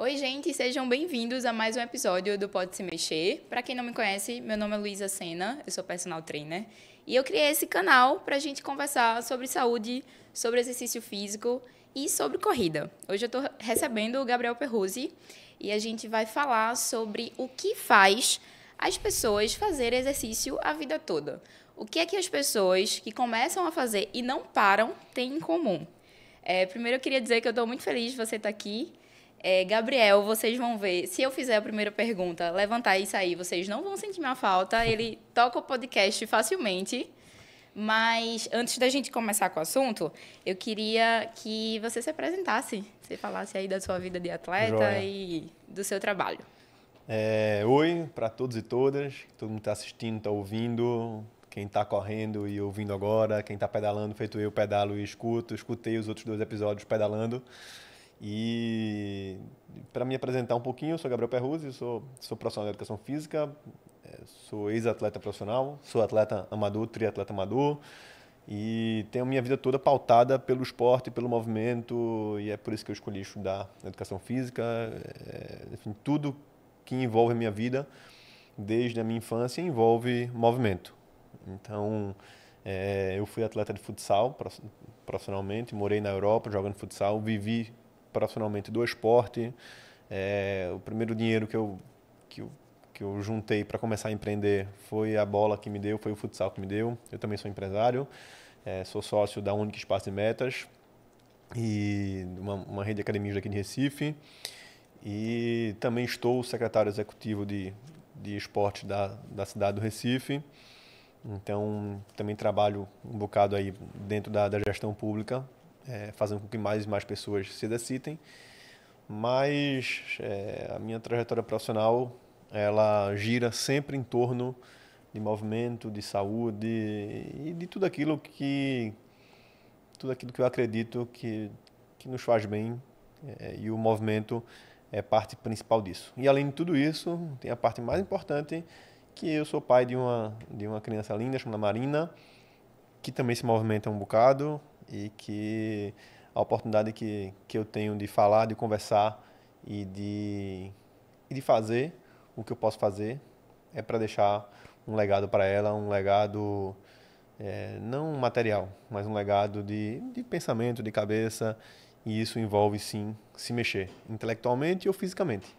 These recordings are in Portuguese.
Oi, gente, sejam bem-vindos a mais um episódio do Pode Se Mexer. Para quem não me conhece, meu nome é Luísa Sena, eu sou personal trainer e eu criei esse canal para a gente conversar sobre saúde, sobre exercício físico e sobre corrida. Hoje eu estou recebendo o Gabriel Perruzzi e a gente vai falar sobre o que faz as pessoas fazerem exercício a vida toda. O que é que as pessoas que começam a fazer e não param têm em comum? É, primeiro eu queria dizer que eu estou muito feliz de você estar tá aqui. É, Gabriel, vocês vão ver. Se eu fizer a primeira pergunta, levantar e sair, vocês não vão sentir minha falta. Ele toca o podcast facilmente. Mas antes da gente começar com o assunto, eu queria que você se apresentasse. Você falasse aí da sua vida de atleta Joia. e do seu trabalho. É, oi para todos e todas. Todo mundo está assistindo, está ouvindo. Quem está correndo e ouvindo agora, quem está pedalando, feito eu, pedalo e escuto. Escutei os outros dois episódios pedalando. E para me apresentar um pouquinho, eu sou Gabriel Perruzzi, sou, sou profissional da educação física, é, sou ex-atleta profissional, sou atleta amador, triatleta amador e tenho minha vida toda pautada pelo esporte, pelo movimento e é por isso que eu escolhi estudar educação física, é, enfim, tudo que envolve a minha vida desde a minha infância envolve movimento. Então, é, eu fui atleta de futsal profissionalmente, morei na Europa jogando futsal, vivi operacionalmente do esporte. É, o primeiro dinheiro que eu, que eu, que eu juntei para começar a empreender foi a bola que me deu, foi o futsal que me deu. Eu também sou empresário, é, sou sócio da Única Espaço e Metas e uma, uma rede de academias aqui de Recife. E também estou secretário executivo de, de esporte da, da cidade do Recife. Então, também trabalho um bocado aí dentro da, da gestão pública é, fazendo com que mais e mais pessoas se decidem, Mas é, a minha trajetória profissional ela gira sempre em torno de movimento, de saúde e de tudo aquilo que tudo aquilo que eu acredito que que nos faz bem é, e o movimento é parte principal disso. E além de tudo isso, tem a parte mais importante que eu sou pai de uma de uma criança linda chamada Marina, que também se movimenta um bocado, e que a oportunidade que, que eu tenho de falar, de conversar e de, e de fazer o que eu posso fazer é para deixar um legado para ela, um legado é, não material, mas um legado de, de pensamento, de cabeça, e isso envolve sim se mexer intelectualmente ou fisicamente.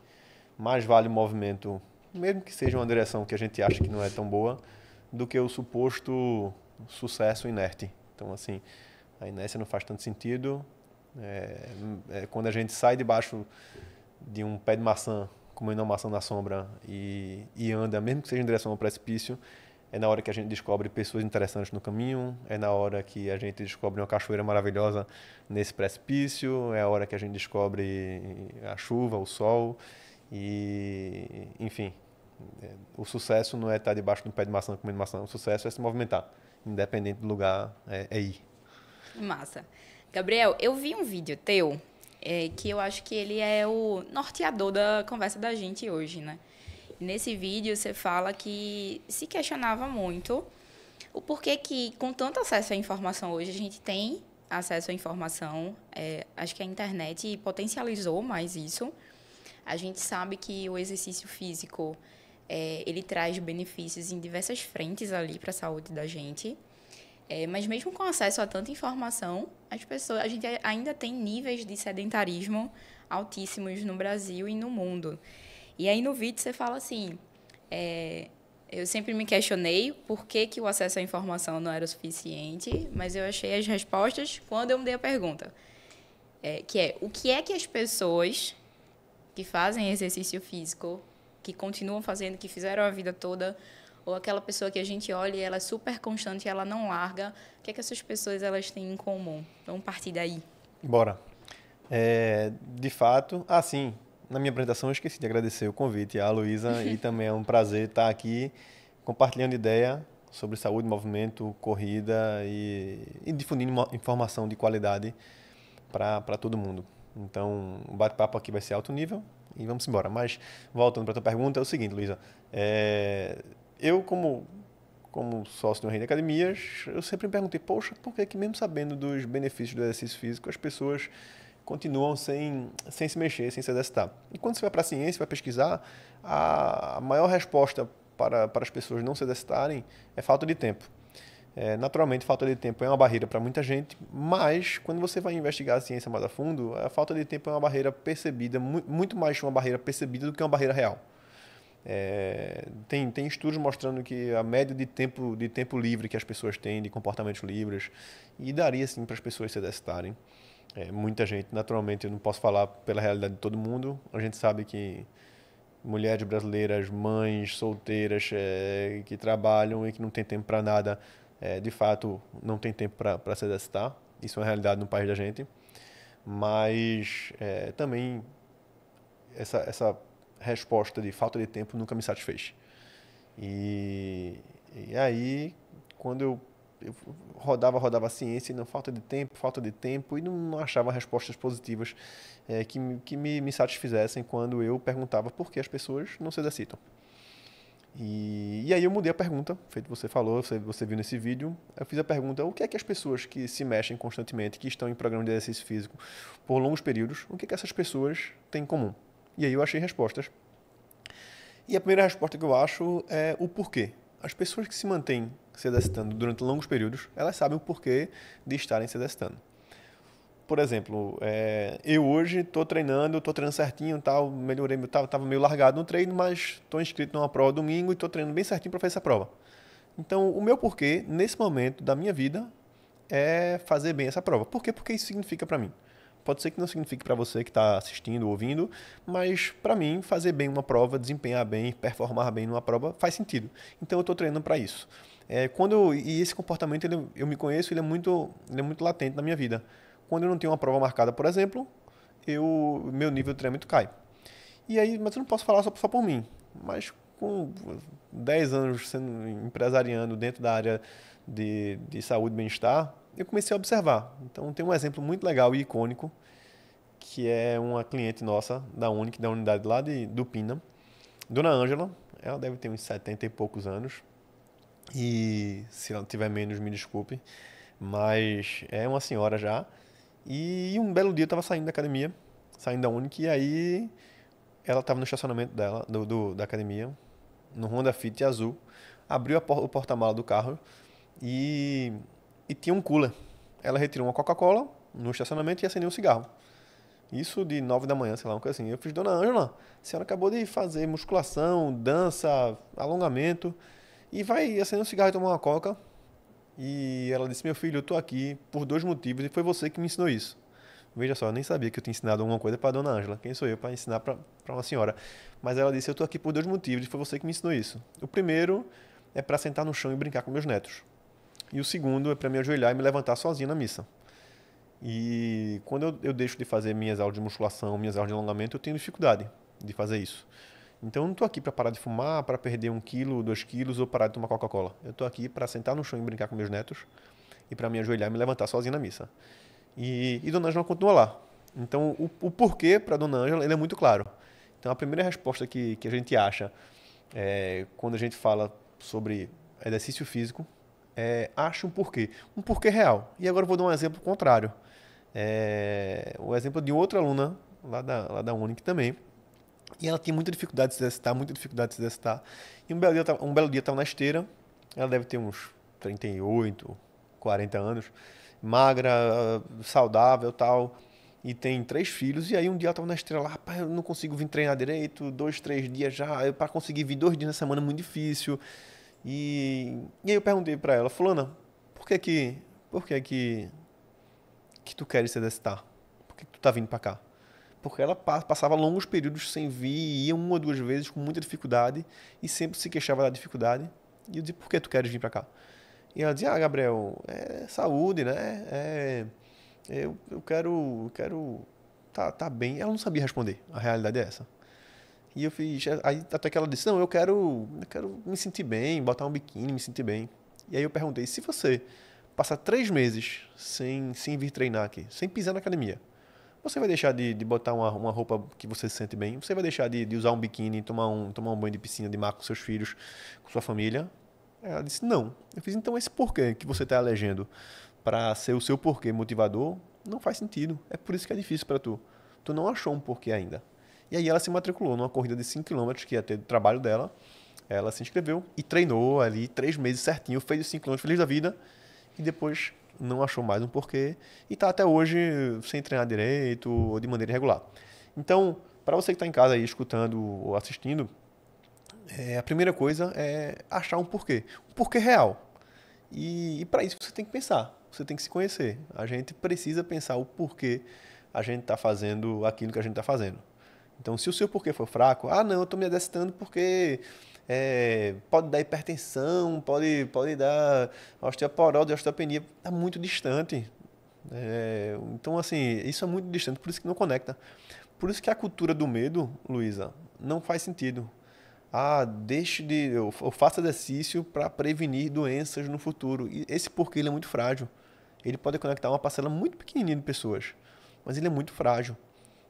Mais vale o movimento, mesmo que seja uma direção que a gente acha que não é tão boa, do que o suposto sucesso inerte. Então, assim, a inércia não faz tanto sentido. É, é quando a gente sai debaixo de um pé de maçã, comendo uma maçã na sombra e, e anda, mesmo que seja em direção ao precipício, é na hora que a gente descobre pessoas interessantes no caminho, é na hora que a gente descobre uma cachoeira maravilhosa nesse precipício, é a hora que a gente descobre a chuva, o sol e, enfim, é, o sucesso não é estar debaixo de um pé de maçã comendo maçã, o sucesso é se movimentar, independente do lugar, é, é ir. Massa. Gabriel, eu vi um vídeo teu é, que eu acho que ele é o norteador da conversa da gente hoje, né? Nesse vídeo você fala que se questionava muito o porquê que com tanto acesso à informação hoje a gente tem acesso à informação, é, acho que a internet potencializou mais isso. A gente sabe que o exercício físico é, ele traz benefícios em diversas frentes ali para a saúde da gente. É, mas mesmo com acesso a tanta informação, as pessoas, a gente ainda tem níveis de sedentarismo altíssimos no Brasil e no mundo. E aí no vídeo você fala assim, é, eu sempre me questionei por que, que o acesso à informação não era o suficiente, mas eu achei as respostas quando eu me dei a pergunta. É, que é, o que é que as pessoas que fazem exercício físico, que continuam fazendo, que fizeram a vida toda, ou aquela pessoa que a gente olha e ela é super constante, ela não larga. O que é que essas pessoas elas têm em comum? Vamos partir daí. Bora. É, de fato, assim, na minha apresentação eu esqueci de agradecer o convite à Luísa e também é um prazer estar aqui compartilhando ideia sobre saúde, movimento, corrida e, e difundindo informação de qualidade para todo mundo. Então, o bate-papo aqui vai ser alto nível e vamos embora. Mas, voltando para a tua pergunta, é o seguinte, Luísa. É, eu, como, como sócio do Reino de Academias, eu sempre me perguntei, poxa, por que, que mesmo sabendo dos benefícios do exercício físico, as pessoas continuam sem, sem se mexer, sem se exercitar? E quando você vai para a ciência, vai pesquisar, a maior resposta para, para as pessoas não se exercitarem é falta de tempo. É, naturalmente, falta de tempo é uma barreira para muita gente, mas quando você vai investigar a ciência mais a fundo, a falta de tempo é uma barreira percebida, muito mais uma barreira percebida do que uma barreira real. É, tem, tem estudos mostrando que a média de tempo, de tempo livre que as pessoas têm, de comportamentos livres, e daria sim para as pessoas se exercitarem. É, muita gente, naturalmente, eu não posso falar pela realidade de todo mundo, a gente sabe que mulheres brasileiras, mães solteiras é, que trabalham e que não têm tempo para nada, é, de fato, não tem tempo para se exercitar. Isso é uma realidade no país da gente. Mas é, também essa, essa resposta de falta de tempo nunca me satisfez. E, e aí, quando eu, eu rodava, rodava a ciência, não falta de tempo, falta de tempo, e não, não achava respostas positivas é, que, que me, me satisfizessem quando eu perguntava por que as pessoas não se exercitam. E, e, aí eu mudei a pergunta, feito você falou, você, você viu nesse vídeo. Eu fiz a pergunta: o que é que as pessoas que se mexem constantemente, que estão em programa de exercício físico por longos períodos, o que é que essas pessoas têm em comum? E aí eu achei respostas. E a primeira resposta que eu acho é o porquê. As pessoas que se mantêm se exercitando durante longos períodos, elas sabem o porquê de estarem se exercitando. Por exemplo, é, eu hoje estou treinando, estou treinando certinho, tal, melhorei, estava tava meio largado no treino, mas estou inscrito numa prova domingo e estou treinando bem certinho para fazer essa prova. Então, o meu porquê, nesse momento da minha vida, é fazer bem essa prova. Por quê? Porque isso significa para mim. Pode ser que não signifique para você que está assistindo, ouvindo, mas para mim, fazer bem uma prova, desempenhar bem, performar bem numa prova faz sentido. Então eu estou treinando para isso. É, quando eu, e esse comportamento ele, eu me conheço, ele é muito, ele é muito latente na minha vida. Quando eu não tenho uma prova marcada, por exemplo, eu meu nível de treinamento é cai. E aí, mas eu não posso falar só, só por mim, mas com 10 anos sendo empresariando dentro da área de, de saúde e bem-estar, eu comecei a observar. Então, tem um exemplo muito legal e icônico, que é uma cliente nossa da Unic, da unidade lá de, do Pina, Dona Ângela, ela deve ter uns 70 e poucos anos, e se ela tiver menos, me desculpe, mas é uma senhora já. E um belo dia eu estava saindo da academia, saindo da Unic, e aí ela estava no estacionamento dela, do, do, da academia, no Honda Fit azul, abriu por, o porta-mala do carro e, e tinha um cooler. Ela retirou uma Coca-Cola no estacionamento e acendeu um cigarro. Isso de nove da manhã, sei lá, uma coisa assim. Eu fiz, dona Ângela, a senhora acabou de fazer musculação, dança, alongamento, e vai acender um cigarro e tomar uma coca. E ela disse, meu filho, eu tô aqui por dois motivos, e foi você que me ensinou isso. Veja só, eu nem sabia que eu tinha ensinado alguma coisa para dona Ângela. Quem sou eu para ensinar para uma senhora? Mas ela disse, eu tô aqui por dois motivos, e foi você que me ensinou isso. O primeiro é para sentar no chão e brincar com meus netos. E o segundo é para me ajoelhar e me levantar sozinho na missa. E quando eu, eu, deixo de fazer minhas aulas de musculação, minhas aulas de alongamento, eu tenho dificuldade de fazer isso. Então eu não estou aqui para parar de fumar, para perder um quilo, dois quilos ou parar de tomar Coca-Cola. Eu estou aqui para sentar no chão e brincar com meus netos e para me ajoelhar e me levantar sozinho na missa. E, e Dona Ângela continua lá. Então o, o porquê para Dona Ângela ele é muito claro. Então a primeira resposta que, que a gente acha é, quando a gente fala sobre exercício físico é, acha um porquê. Um porquê real. E agora eu vou dar um exemplo contrário. É, o exemplo de outra aluna lá da, lá da Unic também. E ela tinha muita dificuldade de se exercitar, muita dificuldade de se exercitar. E um belo dia, um belo dia estava na esteira, ela deve ter uns 38, 40 anos, magra, saudável tal, e tem três filhos. E aí um dia ela estava na esteira lá, rapaz, eu não consigo vir treinar direito, dois, três dias já, para conseguir vir dois dias na semana é muito difícil. E, e aí eu perguntei para ela, fulana, por que que, por que que, que tu queres se exercitar? Por que, que tu tá vindo para cá? Porque ela passava longos períodos sem vir, ia uma ou duas vezes com muita dificuldade e sempre se queixava da dificuldade. E eu disse, por que tu queres vir para cá? E ela dizia, ah, Gabriel, é saúde, né? É, eu, eu quero, eu quero tá, tá bem. Ela não sabia responder. A realidade é essa. E eu fiz. Aí até que ela disse: Não, eu quero, eu quero me sentir bem, botar um biquíni, me sentir bem. E aí eu perguntei: Se você passar três meses sem, sem vir treinar aqui, sem pisar na academia, você vai deixar de, de botar uma, uma roupa que você se sente bem? Você vai deixar de, de usar um biquíni, tomar um, tomar um banho de piscina de mar com seus filhos, com sua família? Ela disse: Não. Eu fiz: Então esse porquê que você está elegendo para ser o seu porquê motivador não faz sentido. É por isso que é difícil para tu. Tu não achou um porquê ainda. E aí ela se matriculou numa corrida de 5 km que ia ter do trabalho dela. Ela se inscreveu e treinou ali três meses certinho, fez os 5 km feliz da vida e depois não achou mais um porquê e está até hoje sem treinar direito ou de maneira irregular. Então, para você que está em casa aí escutando ou assistindo, é, a primeira coisa é achar um porquê, um porquê real. E, e para isso você tem que pensar, você tem que se conhecer. A gente precisa pensar o porquê a gente está fazendo aquilo que a gente está fazendo. Então, se o seu porquê for fraco, ah, não, eu estou me exercitando porque é, pode dar hipertensão, pode, pode dar osteoporose, osteopenia, está muito distante. É, então, assim, isso é muito distante, por isso que não conecta. Por isso que a cultura do medo, Luísa, não faz sentido. Ah, deixe de. Eu, eu faço exercício para prevenir doenças no futuro. E esse porquê ele é muito frágil. Ele pode conectar uma parcela muito pequenininha de pessoas, mas ele é muito frágil.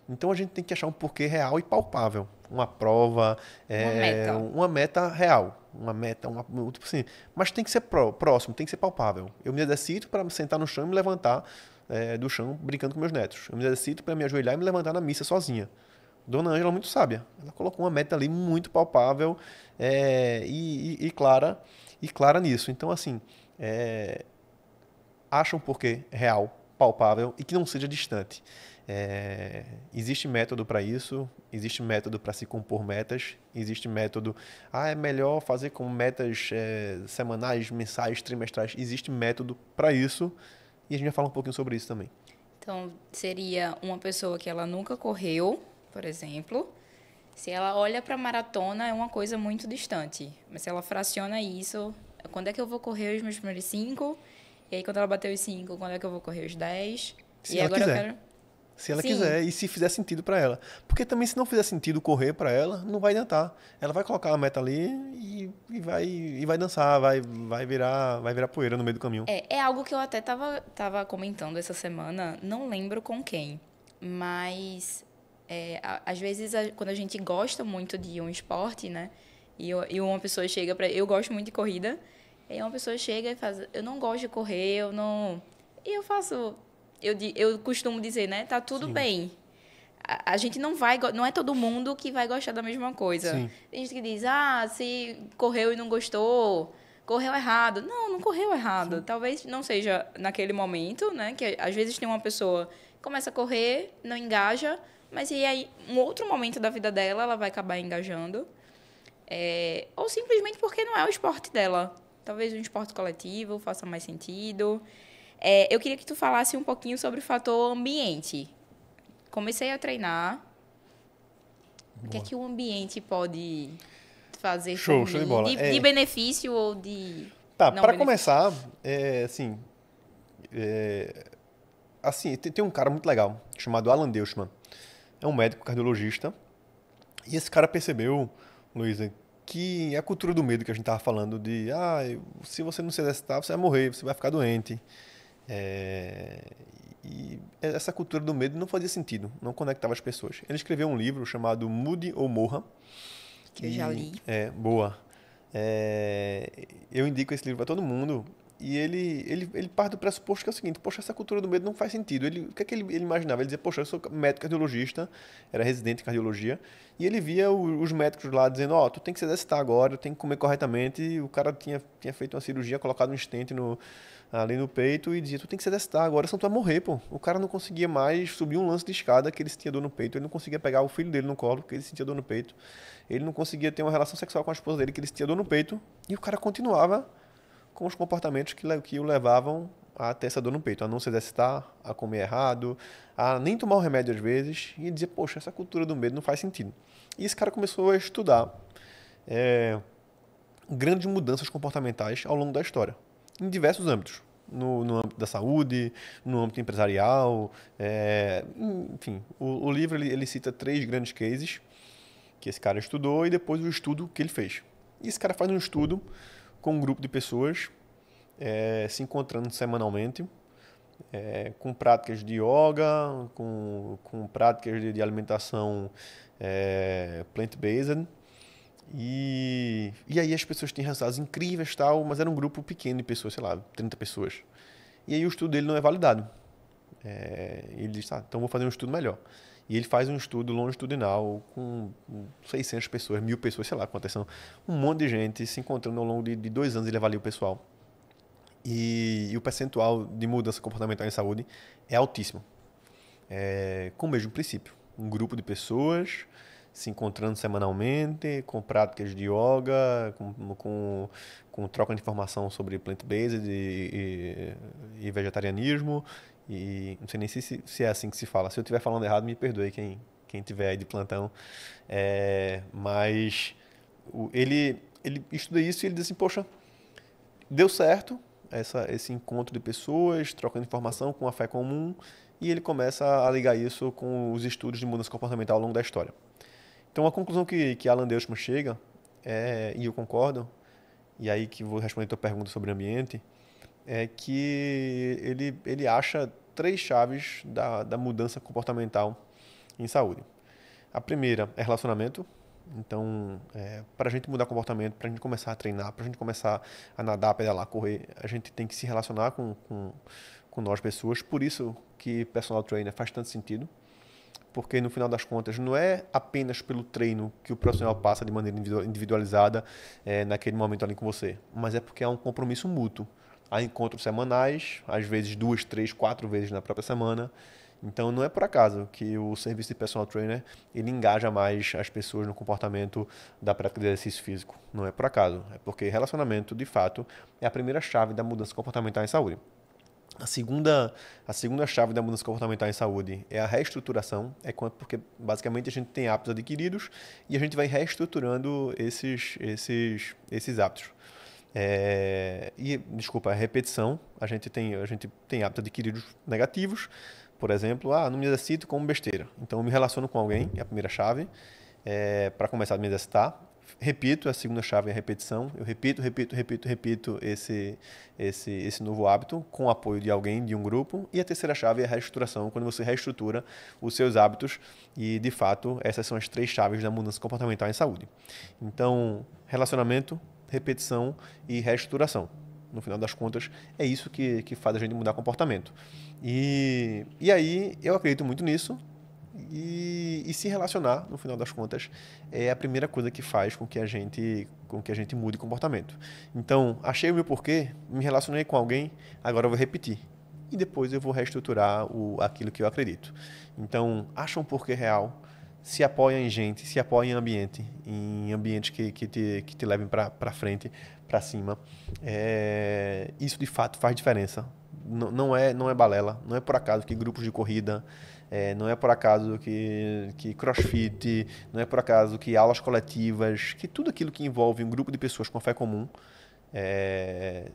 Então a gente tem que achar um porquê real e palpável. Uma prova, é, uma, meta. uma, meta. real. Uma meta, uma, tipo assim. Mas tem que ser pró, próximo, tem que ser palpável. Eu me exercito para me sentar no chão e me levantar é, do chão brincando com meus netos. Eu me exercito para me ajoelhar e me levantar na missa sozinha. Dona Ângela, muito sábia. Ela colocou uma meta ali muito palpável é, e, e, e, clara e clara nisso. Então, assim, é, acha um porquê real, palpável e que não seja distante. É, existe método para isso, existe método para se compor metas, existe método. Ah, é melhor fazer com metas é, semanais, mensais, trimestrais. Existe método para isso e a gente vai falar um pouquinho sobre isso também. Então, seria uma pessoa que ela nunca correu, por exemplo. Se ela olha para maratona, é uma coisa muito distante. Mas se ela fraciona isso, quando é que eu vou correr os meus primeiros cinco? E aí, quando ela bater os cinco, quando é que eu vou correr os dez? Se e agora quiser. eu quero se ela Sim. quiser e se fizer sentido para ela. Porque também se não fizer sentido correr para ela, não vai adiantar. Ela vai colocar a meta ali e, e, vai e vai dançar, vai vai virar, vai virar poeira no meio do caminho. É, é algo que eu até tava tava comentando essa semana, não lembro com quem, mas é, às vezes a, quando a gente gosta muito de um esporte, né? E, eu, e uma pessoa chega para eu gosto muito de corrida, e uma pessoa chega e faz, eu não gosto de correr, eu não e eu faço eu, eu costumo dizer, né? Tá tudo Sim. bem. A, a, gente não vai. Não é todo mundo que vai gostar da mesma coisa. Sim. Tem gente que diz, ah, se correu e não gostou, correu errado. Não, não correu errado. Sim. Talvez não seja naquele momento, né? Que às vezes tem uma pessoa que começa a correr, não engaja, mas e aí, um outro momento da vida dela, ela vai acabar engajando. É, ou simplesmente porque não é o esporte dela. Talvez um esporte coletivo faça mais sentido. É, eu queria que tu falasse um pouquinho sobre o fator ambiente. Comecei a treinar. Boa. O que é que o ambiente pode fazer show, show de, bola. De, é... de, benefício ou de tá para começar é, assim é, assim tem, tem, um cara muito legal chamado Alan Deutschman é um médico cardiologista e esse cara percebeu Luísa que a cultura do medo que a gente tava falando de ah se você não se exercitar você vai morrer você vai ficar doente é, e essa cultura do medo não fazia sentido, não conectava as pessoas. Ele escreveu um livro chamado Mude ou Morra. Que e, já li. É, boa. É, eu indico esse livro para todo mundo. E ele, ele, ele parte do pressuposto que é o seguinte: poxa, essa cultura do medo não faz sentido. Ele, o que é que ele, ele imaginava? Ele dizia, poxa, eu sou médico cardiologista, era residente em cardiologia, e ele via o, os médicos lá dizendo: ó, oh, tu tem que se exercitar agora, tu tem que comer corretamente. E o cara tinha, tinha feito uma cirurgia, colocado um estente no, ali no peito e dizia: Tu tem que se exercitar agora, senão tu vai morrer, pô. O cara não conseguia mais subir um lance de escada que ele sentia dor no peito, ele não conseguia pegar o filho dele no colo, que ele sentia dor no peito, ele não conseguia ter uma relação sexual com a esposa dele, que ele sentia dor no peito, e o cara continuava com os comportamentos que, que o levavam a ter essa dor no peito, a não se exercitar, a comer errado, a nem tomar o remédio às vezes, e dizer: Poxa, essa cultura do medo não faz sentido. E esse cara começou a estudar. É, grandes mudanças comportamentais ao longo da história em diversos âmbitos. No, no âmbito da saúde, no âmbito empresarial, é, enfim. O, o livro ele, ele cita três grandes cases que esse cara estudou e depois o estudo que ele fez. E esse cara faz um estudo com um grupo de pessoas é, se encontrando semanalmente, é, com práticas de yoga, com, com práticas de, de alimentação é, plant-based, e, e aí as pessoas têm resultados incríveis tal, mas era um grupo pequeno de pessoas, sei lá, 30 pessoas. E aí o estudo dele não é validado. É, ele diz, tá, então vou fazer um estudo melhor. E ele faz um estudo longitudinal com 600 pessoas, mil pessoas, sei lá quantas são. Um monte de gente se encontrando ao longo de, de dois anos, ele avalia o pessoal. E, e, o percentual de mudança comportamental em saúde é altíssimo. É, com o mesmo princípio. Um grupo de pessoas se encontrando semanalmente, com práticas de yoga, com, com, com troca de informação sobre plant-based e, e, e, vegetarianismo. E não sei nem se, se é assim que se fala. Se eu estiver falando errado, me perdoe quem, quem tiver aí de plantão. É, mas o, ele, ele estuda isso e ele diz assim, poxa, deu certo essa, esse encontro de pessoas, trocando informação com a fé comum, e ele começa a ligar isso com os estudos de mudança comportamental ao longo da história. Então, a conclusão que, que Alan Deutschman chega, é, e eu concordo, e aí que vou responder a tua pergunta sobre ambiente, é que ele, ele acha três chaves da, da mudança comportamental em saúde. A primeira é relacionamento. Então, é, para a gente mudar comportamento, para a gente começar a treinar, para a gente começar a nadar, pedalar, correr, a gente tem que se relacionar com, com, com nós pessoas. Por isso que personal trainer faz tanto sentido porque no final das contas não é apenas pelo treino que o profissional passa de maneira individualizada é, naquele momento ali com você, mas é porque há um compromisso mútuo. Há encontros semanais, às vezes duas, três, quatro vezes na própria semana. Então não é por acaso que o serviço de personal trainer ele engaja mais as pessoas no comportamento da prática de exercício físico. Não é por acaso, é porque relacionamento de fato é a primeira chave da mudança comportamental em saúde. A segunda, a segunda chave da mudança comportamental em saúde é a reestruturação, é quanto porque basicamente a gente tem hábitos adquiridos e a gente vai reestruturando esses, esses, esses hábitos. É, e desculpa, a repetição, a gente tem a gente tem hábitos adquiridos negativos, por exemplo, ah, não me exercito como besteira. Então eu me relaciono com alguém, é a primeira chave, é, para começar a me exercitar repito, a segunda chave é a repetição. Eu repito, repito, repito, repito esse, esse, esse novo hábito com o apoio de alguém, de um grupo. E a terceira chave é a reestruturação, quando você reestrutura os seus hábitos. E, de fato, essas são as três chaves da mudança comportamental em saúde. Então, relacionamento, repetição e reestruturação. No final das contas, é isso que, que faz a gente mudar comportamento. E, e aí, eu acredito muito nisso e, e, se relacionar, no final das contas, é a primeira coisa que faz com que a gente, com que a gente mude comportamento. Então, achei o meu porquê, me relacionei com alguém, agora eu vou repetir. E depois eu vou reestruturar o, aquilo que eu acredito. Então, acha um porquê real, se apoia em gente, se apoia em ambiente, em ambientes que, que, te, que te levem para frente, para cima. É, isso de fato faz diferença não, é, não é balela. Não é por acaso que grupos de corrida, é, não é por acaso que, que crossfit, não é por acaso que aulas coletivas, que tudo aquilo que envolve um grupo de pessoas com fé comum é,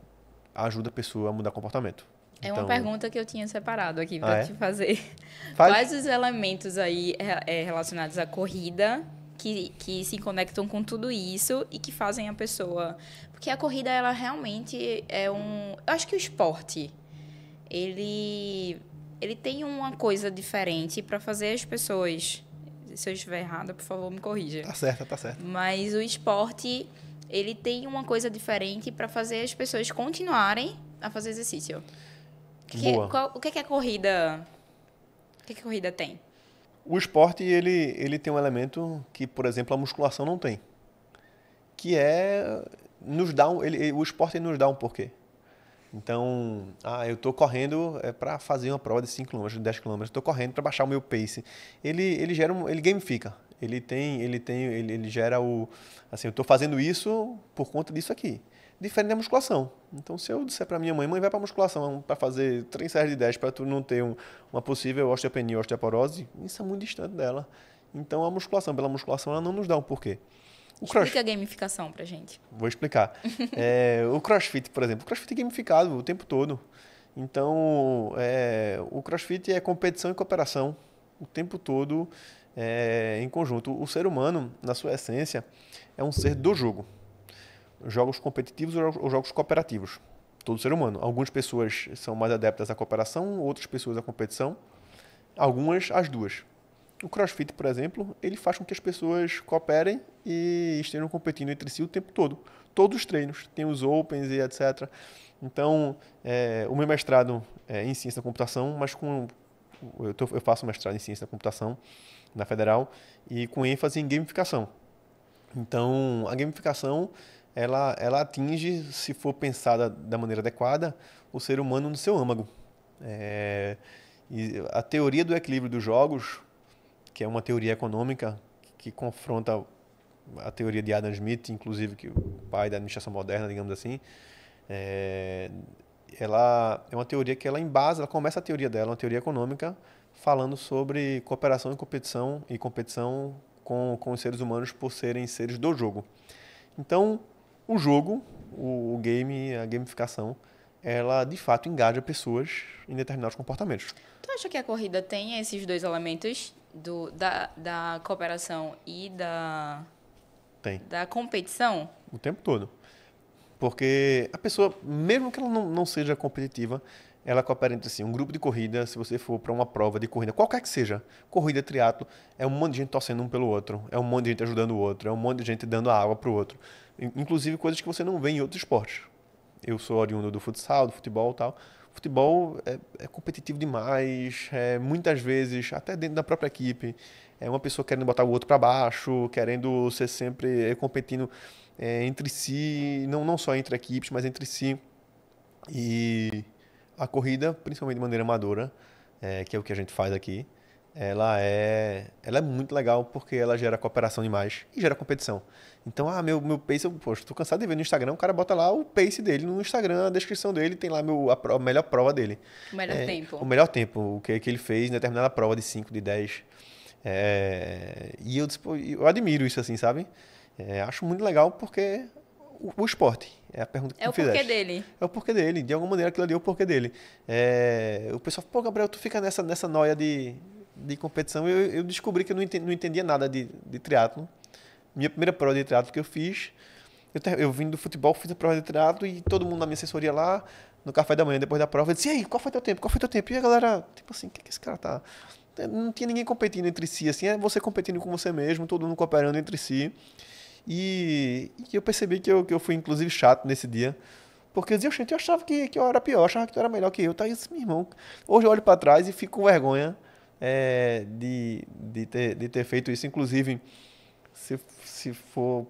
ajuda a pessoa a mudar comportamento. É então... uma pergunta que eu tinha separado aqui para ah, é? te fazer. Faz... Quais os elementos aí é, é, relacionados à corrida que, que se conectam com tudo isso e que fazem a pessoa. Porque a corrida, ela realmente é um. Eu acho que o esporte ele ele tem uma coisa diferente para fazer as pessoas. Se eu estiver errada, por favor, me corrija. Tá certo, tá certo. Mas o esporte, ele tem uma coisa diferente para fazer as pessoas continuarem a fazer exercício. Que, é, Boa. Qual, o que é que a corrida o que, é que a corrida tem? O esporte ele ele tem um elemento que, por exemplo, a musculação não tem, que é nos dá um, ele, o esporte nos dá um porquê então, ah, eu estou correndo é, para fazer uma prova de 5 km, 10 km, estou correndo para baixar o meu pace. Ele, ele gera um, ele gamifica. Ele tem, ele tem, ele, ele gera o, assim, eu estou fazendo isso por conta disso aqui. Diferente da musculação. Então, se eu disser para minha mãe, mãe, vai para musculação para fazer 3 séries de 10 para tu não ter um, uma possível osteopenia, osteoporose, isso é muito distante dela. Então, a musculação, pela musculação, ela não nos dá um porquê. O Explica cross... a gamificação pra gente. Vou explicar. é, o crossfit, por exemplo, o crossfit é gamificado o tempo todo. Então, é, o crossfit é competição e cooperação o tempo todo é, em conjunto. O ser humano, na sua essência, é um ser do jogo. Jogos competitivos ou jogos cooperativos. Todo ser humano. Algumas pessoas são mais adeptas à cooperação, outras pessoas à competição. Algumas, as duas o CrossFit, por exemplo, ele faz com que as pessoas cooperem e estejam competindo entre si o tempo todo. Todos os treinos, tem os Opens e etc. Então, é, o meu mestrado é em ciência da computação, mas com eu, tô, eu faço mestrado em ciência da computação na Federal e com ênfase em gamificação. Então, a gamificação ela, ela atinge, se for pensada da maneira adequada, o ser humano no seu âmago. É, a teoria do equilíbrio dos jogos que é uma teoria econômica que confronta a teoria de Adam Smith, inclusive que o pai da administração moderna, digamos assim, é, ela é uma teoria que ela embasa, ela começa a teoria dela, uma teoria econômica, falando sobre cooperação e competição e competição com, com os seres humanos por serem seres do jogo. Então, o jogo, o, o game, a gamificação, ela de fato engaja pessoas em determinados comportamentos. Tu acha que a corrida tem esses dois elementos do, da, da cooperação e da. Tem. Da competição? O tempo todo. Porque a pessoa, mesmo que ela não, não seja competitiva, ela coopera entre si. Um grupo de corrida, se você for para uma prova de corrida, qualquer que seja, corrida, triatlo, é um monte de gente torcendo um pelo outro, é um monte de gente ajudando o outro, é um monte de gente dando água para o outro. Inclusive coisas que você não vê em outros esportes. Eu sou oriundo do futsal, do futebol e tal futebol é, é, competitivo demais, é, muitas vezes, até dentro da própria equipe, é uma pessoa querendo botar o outro para baixo, querendo ser sempre é, competindo é, entre si, não, não só entre equipes, mas entre si. E a corrida, principalmente de maneira amadora, é, que é o que a gente faz aqui, ela é, ela é muito legal porque ela gera cooperação demais e gera competição. Então, ah, meu, meu pace, eu, poxa, tô cansado de ver no Instagram, o cara bota lá o pace dele no Instagram, a descrição dele, tem lá meu, a, a melhor prova dele. O melhor é, tempo. O melhor tempo, o que, que ele fez em determinada prova de 5, de 10. É, e eu, tipo, eu admiro isso, assim, sabe? É, acho muito legal porque o, o, esporte. É a pergunta que é tu fizeste. É o porquê dele. É o porquê dele. De alguma maneira, aquilo ali é o porquê dele. É, o pessoal, pô, Gabriel, tu fica nessa, nessa noia de de competição, eu, eu descobri que eu não, entendi, não entendia nada de, de triatlo. Minha primeira prova de triatlo que eu fiz, eu, eu vim do futebol, fiz a prova de triatlo e todo mundo na minha assessoria lá, no café da manhã, depois da prova, eu disse, e aí, qual foi teu tempo? Qual foi teu tempo? E a galera, tipo assim, o que, é que esse cara tá... É, não tinha ninguém competindo entre si, assim, é você competindo com você mesmo, todo mundo cooperando entre si. E, e eu percebi que eu, que eu fui, inclusive, chato nesse dia, porque eu dizia, gente, eu achava que, que eu era pior, achava que tu era melhor que eu. Tá isso, meu irmão. Hoje eu olho para trás e fico com vergonha é, de, de, ter, de ter feito isso. Inclusive, se, se for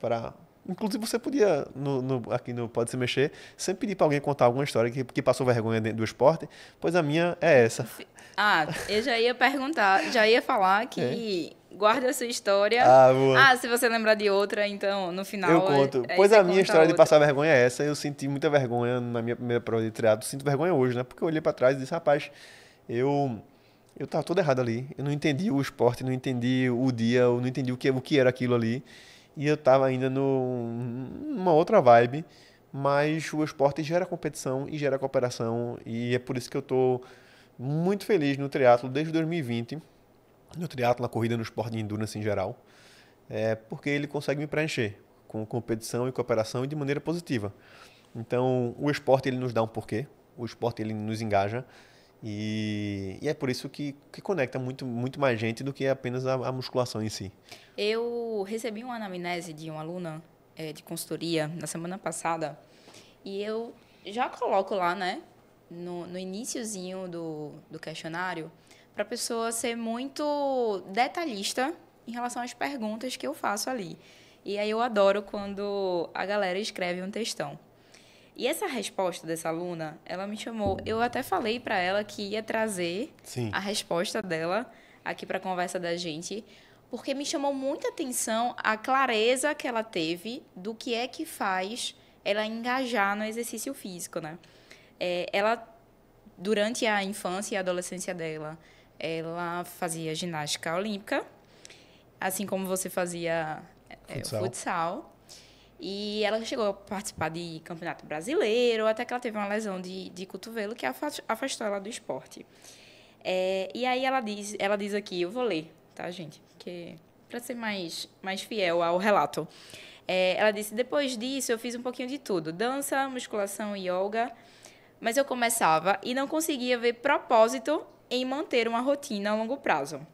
para. Inclusive, você podia, no, no, aqui no Pode Se Mexer, sempre pedir para alguém contar alguma história que, que passou vergonha dentro do esporte, pois a minha é essa. Ah, eu já ia perguntar, já ia falar que. É guarda a sua história. Ah, ah, se você lembrar de outra, então no final. Eu é, conto. É, pois a é minha história a de passar vergonha é essa. Eu senti muita vergonha na minha primeira prova de triatlo. Sinto vergonha hoje, né? Porque eu olhei para trás e disse, rapaz, eu eu estava todo errado ali. Eu não entendi o esporte, não entendi o dia, eu não entendi o que, o que era aquilo ali. E eu estava ainda no, numa outra vibe. Mas o esporte gera competição e gera cooperação. E é por isso que eu estou muito feliz no triatlo desde 2020. No triatlo, na corrida, no esporte de endurance em geral. É porque ele consegue me preencher com competição e cooperação e de maneira positiva. Então, o esporte ele nos dá um porquê, o esporte ele nos engaja, e, e, é por isso que, que conecta muito, muito mais gente do que apenas a, a musculação em si. Eu recebi uma anamnese de uma aluna é, de consultoria na semana passada e eu já coloco lá, né, no, no iníciozinho do, do questionário, para a pessoa ser muito detalhista em relação às perguntas que eu faço ali. E aí eu adoro quando a galera escreve um textão. E essa resposta dessa aluna, ela me chamou. Eu até falei para ela que ia trazer Sim. a resposta dela aqui para a conversa da gente, porque me chamou muita atenção a clareza que ela teve do que é que faz ela engajar no exercício físico, né? É, ela, durante a infância e a adolescência dela, ela fazia ginástica olímpica, assim como você fazia futsal. É, futsal e ela chegou a participar de campeonato brasileiro, até que ela teve uma lesão de, de cotovelo que afastou ela do esporte. É, e aí ela diz, ela diz aqui, eu vou ler, tá, gente? Porque para ser mais, mais fiel ao relato. É, ela disse: depois disso eu fiz um pouquinho de tudo: dança, musculação e yoga. Mas eu começava e não conseguia ver propósito em manter uma rotina a longo prazo.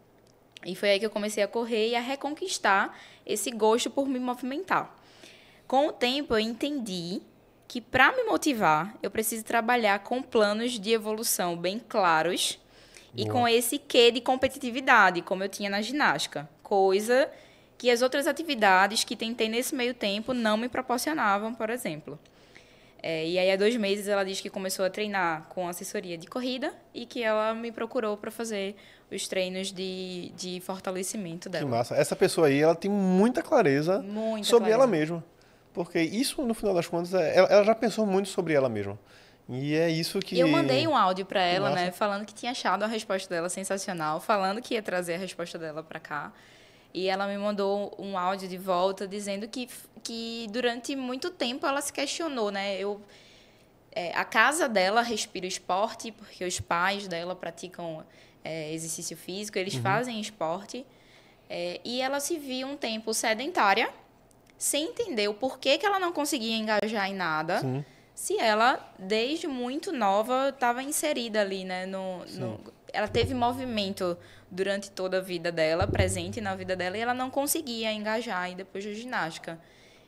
E foi aí que eu comecei a correr e a reconquistar esse gosto por me movimentar. Com o tempo, eu entendi que para me motivar, eu preciso trabalhar com planos de evolução bem claros Boa. e com esse quê de competitividade, como eu tinha na ginástica, coisa que as outras atividades que tentei nesse meio tempo não me proporcionavam, por exemplo. É, e aí, há dois meses, ela diz que começou a treinar com assessoria de corrida e que ela me procurou para fazer os treinos de, de fortalecimento dela. Que massa. Essa pessoa aí, ela tem muita clareza muita sobre clareza. ela mesma. Porque isso, no final das contas, é, ela, ela já pensou muito sobre ela mesma. E é isso que. Eu mandei um áudio para ela, Nossa. né? Falando que tinha achado a resposta dela sensacional, falando que ia trazer a resposta dela para cá. E ela me mandou um áudio de volta dizendo que, que durante muito tempo ela se questionou, né? Eu, é, a casa dela respira esporte, porque os pais dela praticam é, exercício físico, eles uhum. fazem esporte. É, e ela se viu um tempo sedentária sem entender o porquê que ela não conseguia engajar em nada. Sim. Se ela, desde muito nova, estava inserida ali, né? No, no, ela teve movimento durante toda a vida dela, presente na vida dela, e ela não conseguia engajar aí depois da ginástica.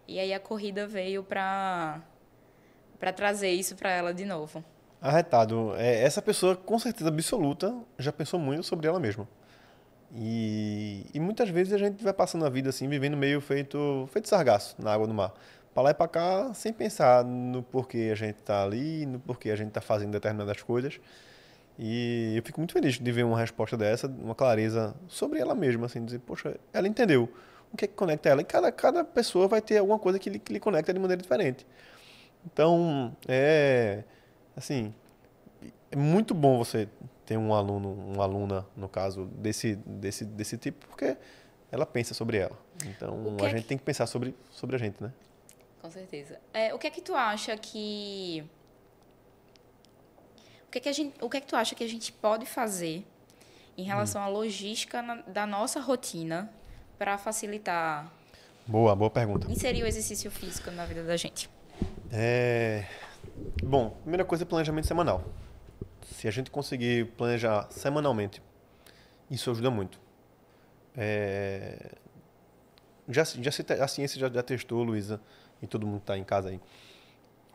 E aí a corrida veio para para trazer isso para ela de novo. Arretado. É, essa pessoa, com certeza absoluta, já pensou muito sobre ela mesma. E, e, muitas vezes a gente vai passando a vida assim, vivendo meio feito, feito sargaço na água do mar. Para lá e para cá, sem pensar no porquê a gente está ali, no porquê a gente está fazendo determinadas coisas. E eu fico muito feliz de ver uma resposta dessa, uma clareza sobre ela mesma, assim, dizer, poxa, ela entendeu o que, é que conecta ela. E cada, cada pessoa vai ter alguma coisa que lhe, que lhe conecta de maneira diferente. Então, é. Assim, é muito bom você ter um aluno, uma aluna, no caso, desse, desse, desse tipo, porque ela pensa sobre ela. Então, a é gente que... tem que pensar sobre, sobre a gente, né? Com certeza. É, o que é que tu acha que... O que, é que a gente, o que é que tu acha que a gente pode fazer em relação hum. à logística na, da nossa rotina para facilitar... Boa, boa pergunta. Inserir o exercício físico na vida da gente. É... Bom, primeira coisa é planejamento semanal. Se a gente conseguir planejar semanalmente, isso ajuda muito. É... Já, já se, a ciência já, já testou, Luísa, e todo mundo está em casa aí,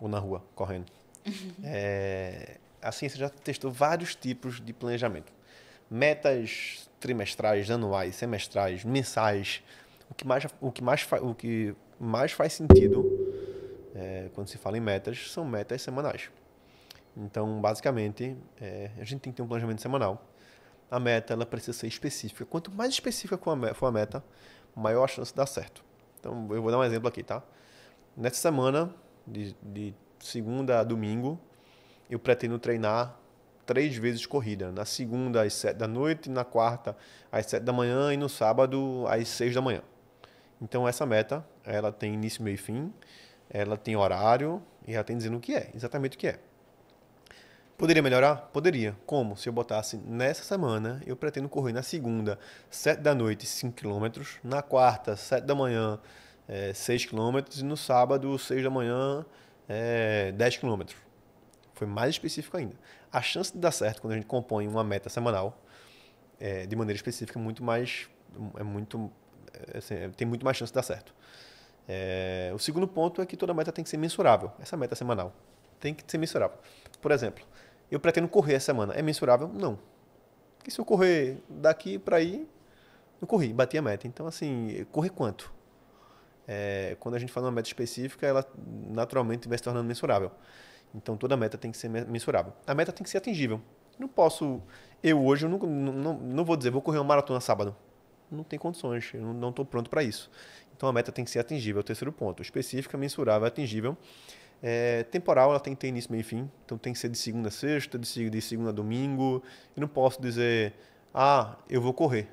ou na rua, correndo. Uhum. É... A ciência já testou vários tipos de planejamento. Metas trimestrais, anuais, semestrais, mensais. O que mais, o que mais, o que mais faz sentido é, quando se fala em metas são metas semanais. Então, basicamente, é, a gente tem que ter um planejamento semanal. A meta ela precisa ser específica. Quanto mais específica for a meta, maior a chance de dar certo. Então, eu vou dar um exemplo aqui, tá? Nessa semana, de, de segunda a domingo, eu pretendo treinar três vezes corrida. Na segunda, às sete da noite, na quarta, às sete da manhã e no sábado, às seis da manhã. Então, essa meta, ela tem início, meio e fim, ela tem horário e ela tem dizendo o que é, exatamente o que é. Poderia melhorar? Poderia. Como? Se eu botasse nessa semana, eu pretendo correr na segunda, 7 da noite, 5 km, na quarta, 7 da manhã, é, 6 km, e no sábado, 6 da manhã, é, 10 km. Foi mais específico ainda. A chance de dar certo quando a gente compõe uma meta semanal é, de maneira específica é muito mais. É muito, é, assim, é, tem muito mais chance de dar certo. É, o segundo ponto é que toda meta tem que ser mensurável. Essa meta semanal tem que ser mensurável. Por exemplo, eu pretendo correr essa semana. É mensurável? Não. E se eu correr daqui para aí, não corri, bati a meta. Então, assim, correr quanto? É, quando a gente fala uma meta específica, ela naturalmente vai se tornando mensurável. Então, toda meta tem que ser mensurável. A meta tem que ser atingível. Não posso, eu hoje, eu não, não, não vou dizer, vou correr uma maratona sábado. Não tem condições, eu não estou pronto para isso. Então, a meta tem que ser atingível, é o terceiro ponto. Específica, mensurável, atingível é, temporal, ela tem que ter início, meio e fim. Então tem que ser de segunda a sexta, de, de segunda a domingo. e não posso dizer, ah, eu vou correr.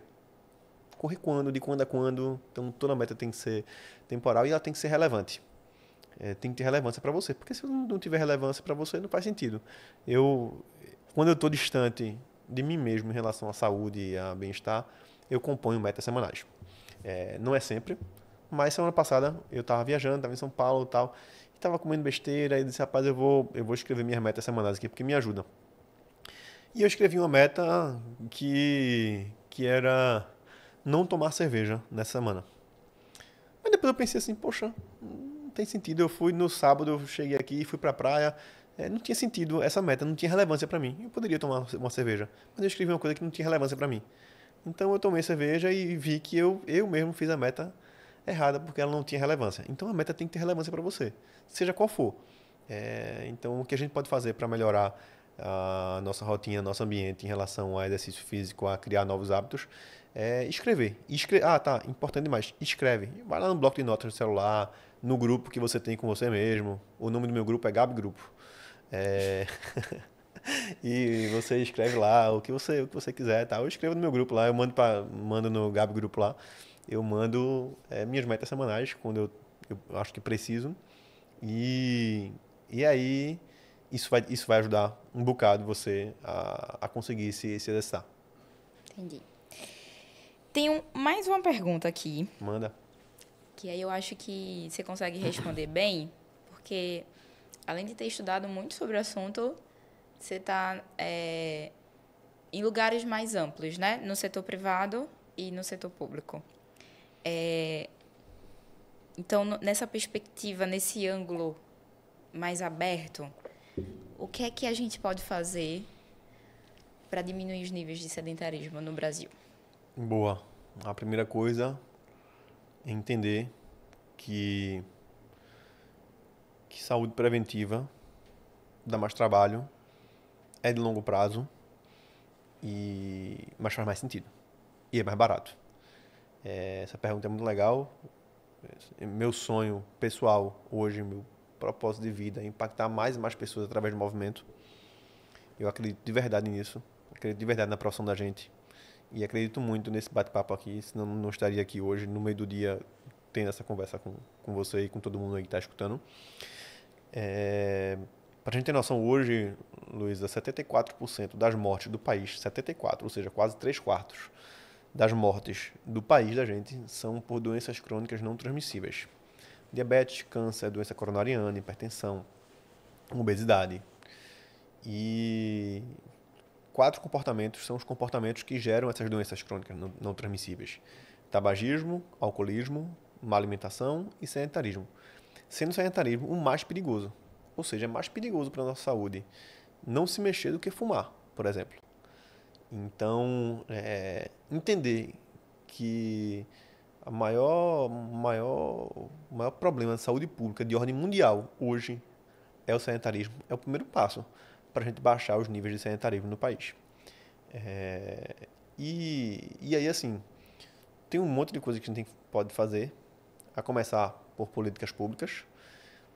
Correr quando, de quando a quando. Então toda meta tem que ser temporal e ela tem que ser relevante. É, tem que ter relevância para você, porque se não tiver relevância para você, não faz sentido. Eu, quando eu estou distante de mim mesmo em relação à saúde e a bem-estar, eu componho metas semanais. É, não é sempre, mas semana passada eu estava viajando, estava em São Paulo e tal, e tava comendo besteira e disse, rapaz, eu vou, eu vou escrever minhas metas semanais aqui porque me ajuda. E eu escrevi uma meta que, que era não tomar cerveja nessa semana. Mas depois eu pensei assim, poxa, não tem sentido. Eu fui no sábado, eu cheguei aqui, fui pra praia. É, não tinha sentido essa meta, não tinha relevância para mim. Eu poderia tomar uma cerveja, mas eu escrevi uma coisa que não tinha relevância para mim. Então eu tomei cerveja e vi que eu, eu mesmo fiz a meta errada porque ela não tinha relevância. Então a meta tem que ter relevância para você, seja qual for. É, então o que a gente pode fazer para melhorar a nossa rotina, nosso ambiente em relação a exercício físico, a criar novos hábitos, é escrever. Escre ah, tá, importante demais. Escreve. Vai lá no bloco de notas do celular, no grupo que você tem com você mesmo. O nome do meu grupo é Gab Grupo. É... e você escreve lá o que você, o que você quiser, tá? Eu escrevo no meu grupo lá, eu mando, para mando no Gab Grupo lá eu mando é, minhas metas semanais quando eu, eu acho que preciso. E, e aí isso vai, isso vai ajudar um bocado você a, a conseguir se, se exercitar. Entendi. Tenho mais uma pergunta aqui. Manda. Que aí eu acho que você consegue responder bem, porque além de ter estudado muito sobre o assunto, você está é, em lugares mais amplos, né? No setor privado e no setor público. É, então, nessa perspectiva, nesse ângulo mais aberto, o que é que a gente pode fazer para diminuir os níveis de sedentarismo no Brasil? Boa. A primeira coisa é entender que, que saúde preventiva dá mais trabalho, é de longo prazo, e, mas faz mais sentido. E é mais barato. É, essa pergunta é muito legal. É, meu sonho pessoal hoje, meu propósito de vida é impactar mais e mais pessoas através do movimento. Eu acredito de verdade nisso. Acredito de verdade na profissão da gente. E acredito muito nesse bate-papo aqui, senão não estaria aqui hoje, no meio do dia, tendo essa conversa com, com você e com todo mundo aí que está escutando. É, Para a gente ter noção, hoje, Luísa, 74% das mortes do país, 74, ou seja, quase 3 quartos, das mortes do país da gente são por doenças crônicas não transmissíveis. Diabetes, câncer, doença coronariana, hipertensão, obesidade. E quatro comportamentos são os comportamentos que geram essas doenças crônicas não, não transmissíveis: tabagismo, alcoolismo, má alimentação e sedentarismo. Sendo o sedentarismo o mais perigoso, ou seja, é mais perigoso para a nossa saúde não se mexer do que fumar, por exemplo. Então, é, entender que o maior, maior, maior problema de saúde pública de ordem mundial hoje é o sanitarismo, é o primeiro passo para a gente baixar os níveis de sanitarismo no país. É, e, e aí, assim, tem um monte de coisa que a gente pode fazer, a começar por políticas públicas,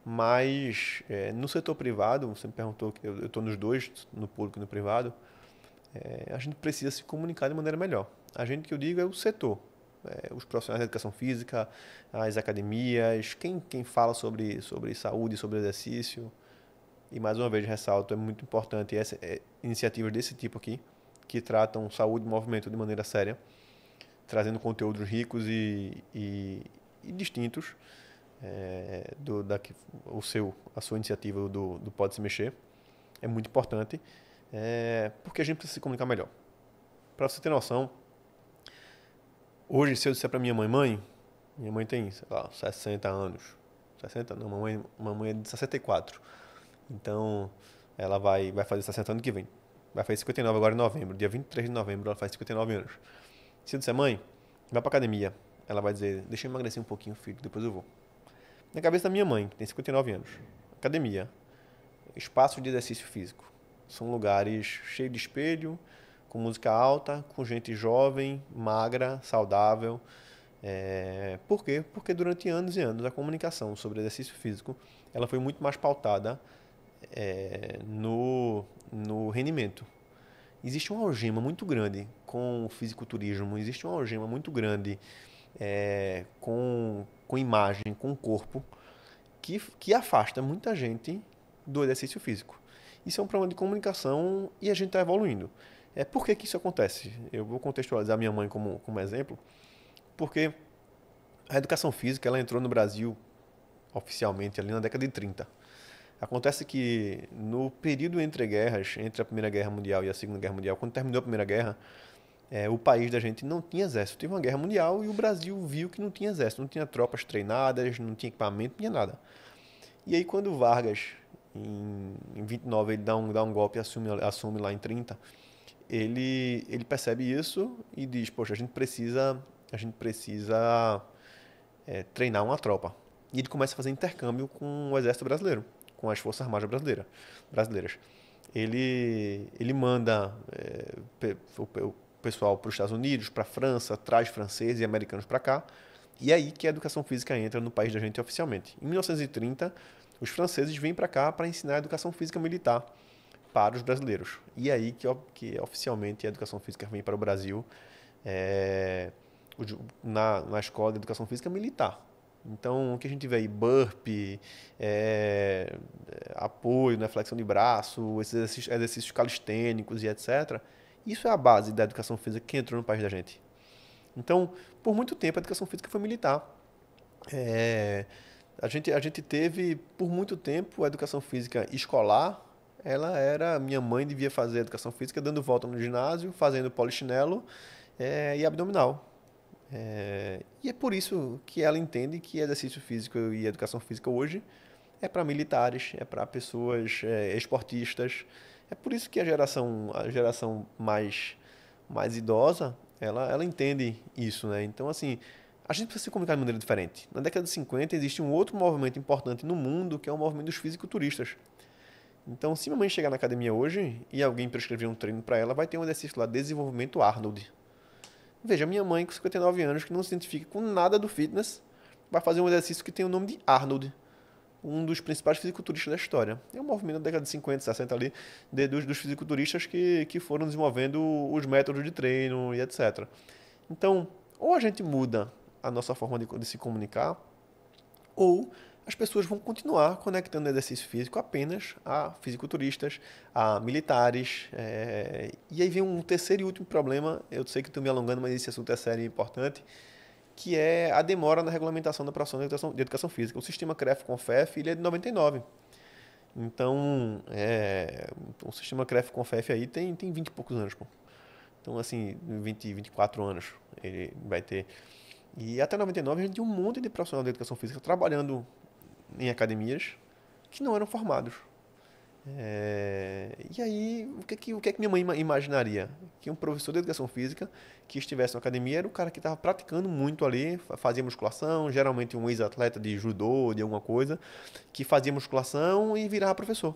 mas é, no setor privado, você me perguntou, eu estou nos dois, no público e no privado, é, a gente precisa se comunicar de maneira melhor. A gente que eu digo é o setor, é, os profissionais da educação física, as academias, quem, quem fala sobre, sobre saúde, sobre exercício. E mais uma vez ressalto, é muito importante essa, é, iniciativas desse tipo aqui, que tratam saúde e movimento de maneira séria, trazendo conteúdos ricos e, e, e distintos é, do, da, o seu, a sua iniciativa do, do Pode Se Mexer. É muito importante é, porque a gente precisa se comunicar melhor. Para você ter noção, hoje, se eu disser para minha mãe, mãe, minha mãe tem, sei lá, 60 anos. 60? Não, mamãe, mamãe é de 64. Então, ela vai, vai fazer 60 anos que vem. Vai fazer 59 agora em novembro. Dia 23 de novembro ela faz 59 anos. Se eu disser, mãe, vai pra academia. Ela vai dizer, deixa eu emagrecer um pouquinho, filho, depois eu vou. Na cabeça da minha mãe, que tem 59 anos. Academia. Espaço de exercício físico. São lugares cheios de espelho, com música alta, com gente jovem, magra, saudável. É, por quê? Porque durante anos e anos a comunicação sobre exercício físico ela foi muito mais pautada é, no, no rendimento. Existe uma algema muito grande com o fisiculturismo, existe uma algema muito grande é, com, com imagem, com corpo, que, que afasta muita gente do exercício físico. Isso é um problema de comunicação e a gente está evoluindo. É, por que, que isso acontece? Eu vou contextualizar minha mãe como, como exemplo, porque a educação física ela entrou no Brasil oficialmente ali na década de 30. Acontece que no período entre guerras, entre a Primeira Guerra Mundial e a Segunda Guerra Mundial, quando terminou a Primeira Guerra, é, o país da gente não tinha exército. Teve uma guerra mundial e o Brasil viu que não tinha exército, não tinha tropas treinadas, não tinha equipamento, não tinha nada. E aí, quando Vargas em, em 29 ele dá um, dá um golpe e assume, assume lá em 30, ele, ele percebe isso e diz, poxa, a gente precisa, a gente precisa é, treinar uma tropa. E ele começa a fazer intercâmbio com o exército brasileiro, com as forças armadas brasileiras. Ele, ele manda é, o, o pessoal para os Estados Unidos, para a França, traz franceses e americanos para cá, e é aí que a educação física entra no país da gente oficialmente. Em 1930, os franceses vêm para cá para ensinar a educação física militar para os brasileiros. E é aí que, que oficialmente a educação física vem para o Brasil é, na, na escola de educação física militar. Então, o que a gente vê aí, burpe eh, é, apoio, né, flexão de braço, esses exercícios, exercícios calistênicos e etc., isso é a base da educação física que entrou no país da gente. Então, por muito tempo, a educação física foi militar. É, a gente, a gente teve, por muito tempo, a educação física escolar. Ela era. Minha mãe devia fazer educação física dando volta no ginásio, fazendo polichinelo é, e abdominal. É, e é por isso que ela entende que exercício físico e educação física hoje é para militares, é para pessoas é, esportistas. É por isso que a geração, a geração mais, mais idosa, ela, ela entende isso, né? Então, assim, a gente precisa se comunicar de maneira diferente. Na década de 50 existe um outro movimento importante no mundo, que é o movimento dos fisiculturistas. Então, se minha mãe chegar na academia hoje e alguém prescrever um treino para ela, vai ter um exercício lá, desenvolvimento Arnold. Veja, minha mãe com 59 anos, que não se identifica com nada do fitness, vai fazer um exercício que tem o nome de Arnold, um dos principais fisiculturistas da história. É um movimento da década de 50, 60 ali, de, dos, dos fisiculturistas que, que foram desenvolvendo os métodos de treino e etc. Então, ou a gente muda a nossa forma de, de se comunicar, ou as pessoas vão continuar conectando o exercício físico apenas a fisiculturistas, a militares. É... E aí vem um terceiro e último problema, eu sei que estou me alongando, mas esse assunto é sério e importante, que é a demora na regulamentação da profissão de educação, de educação física. O sistema CREF-CONFEF ele é de 99. Então, é... o sistema CREF-CONFEF aí tem, tem 20 e poucos anos. Pô. Então, assim, 20, 24 anos ele vai ter... E até 99 a gente tinha um monte de profissional de educação física trabalhando em academias que não eram formados. É... E aí, o que, é que, o que, é que minha mãe imaginaria? Que um professor de educação física que estivesse na academia era o cara que estava praticando muito ali, fazia musculação, geralmente um ex-atleta de judô, de alguma coisa, que fazia musculação e virava professor.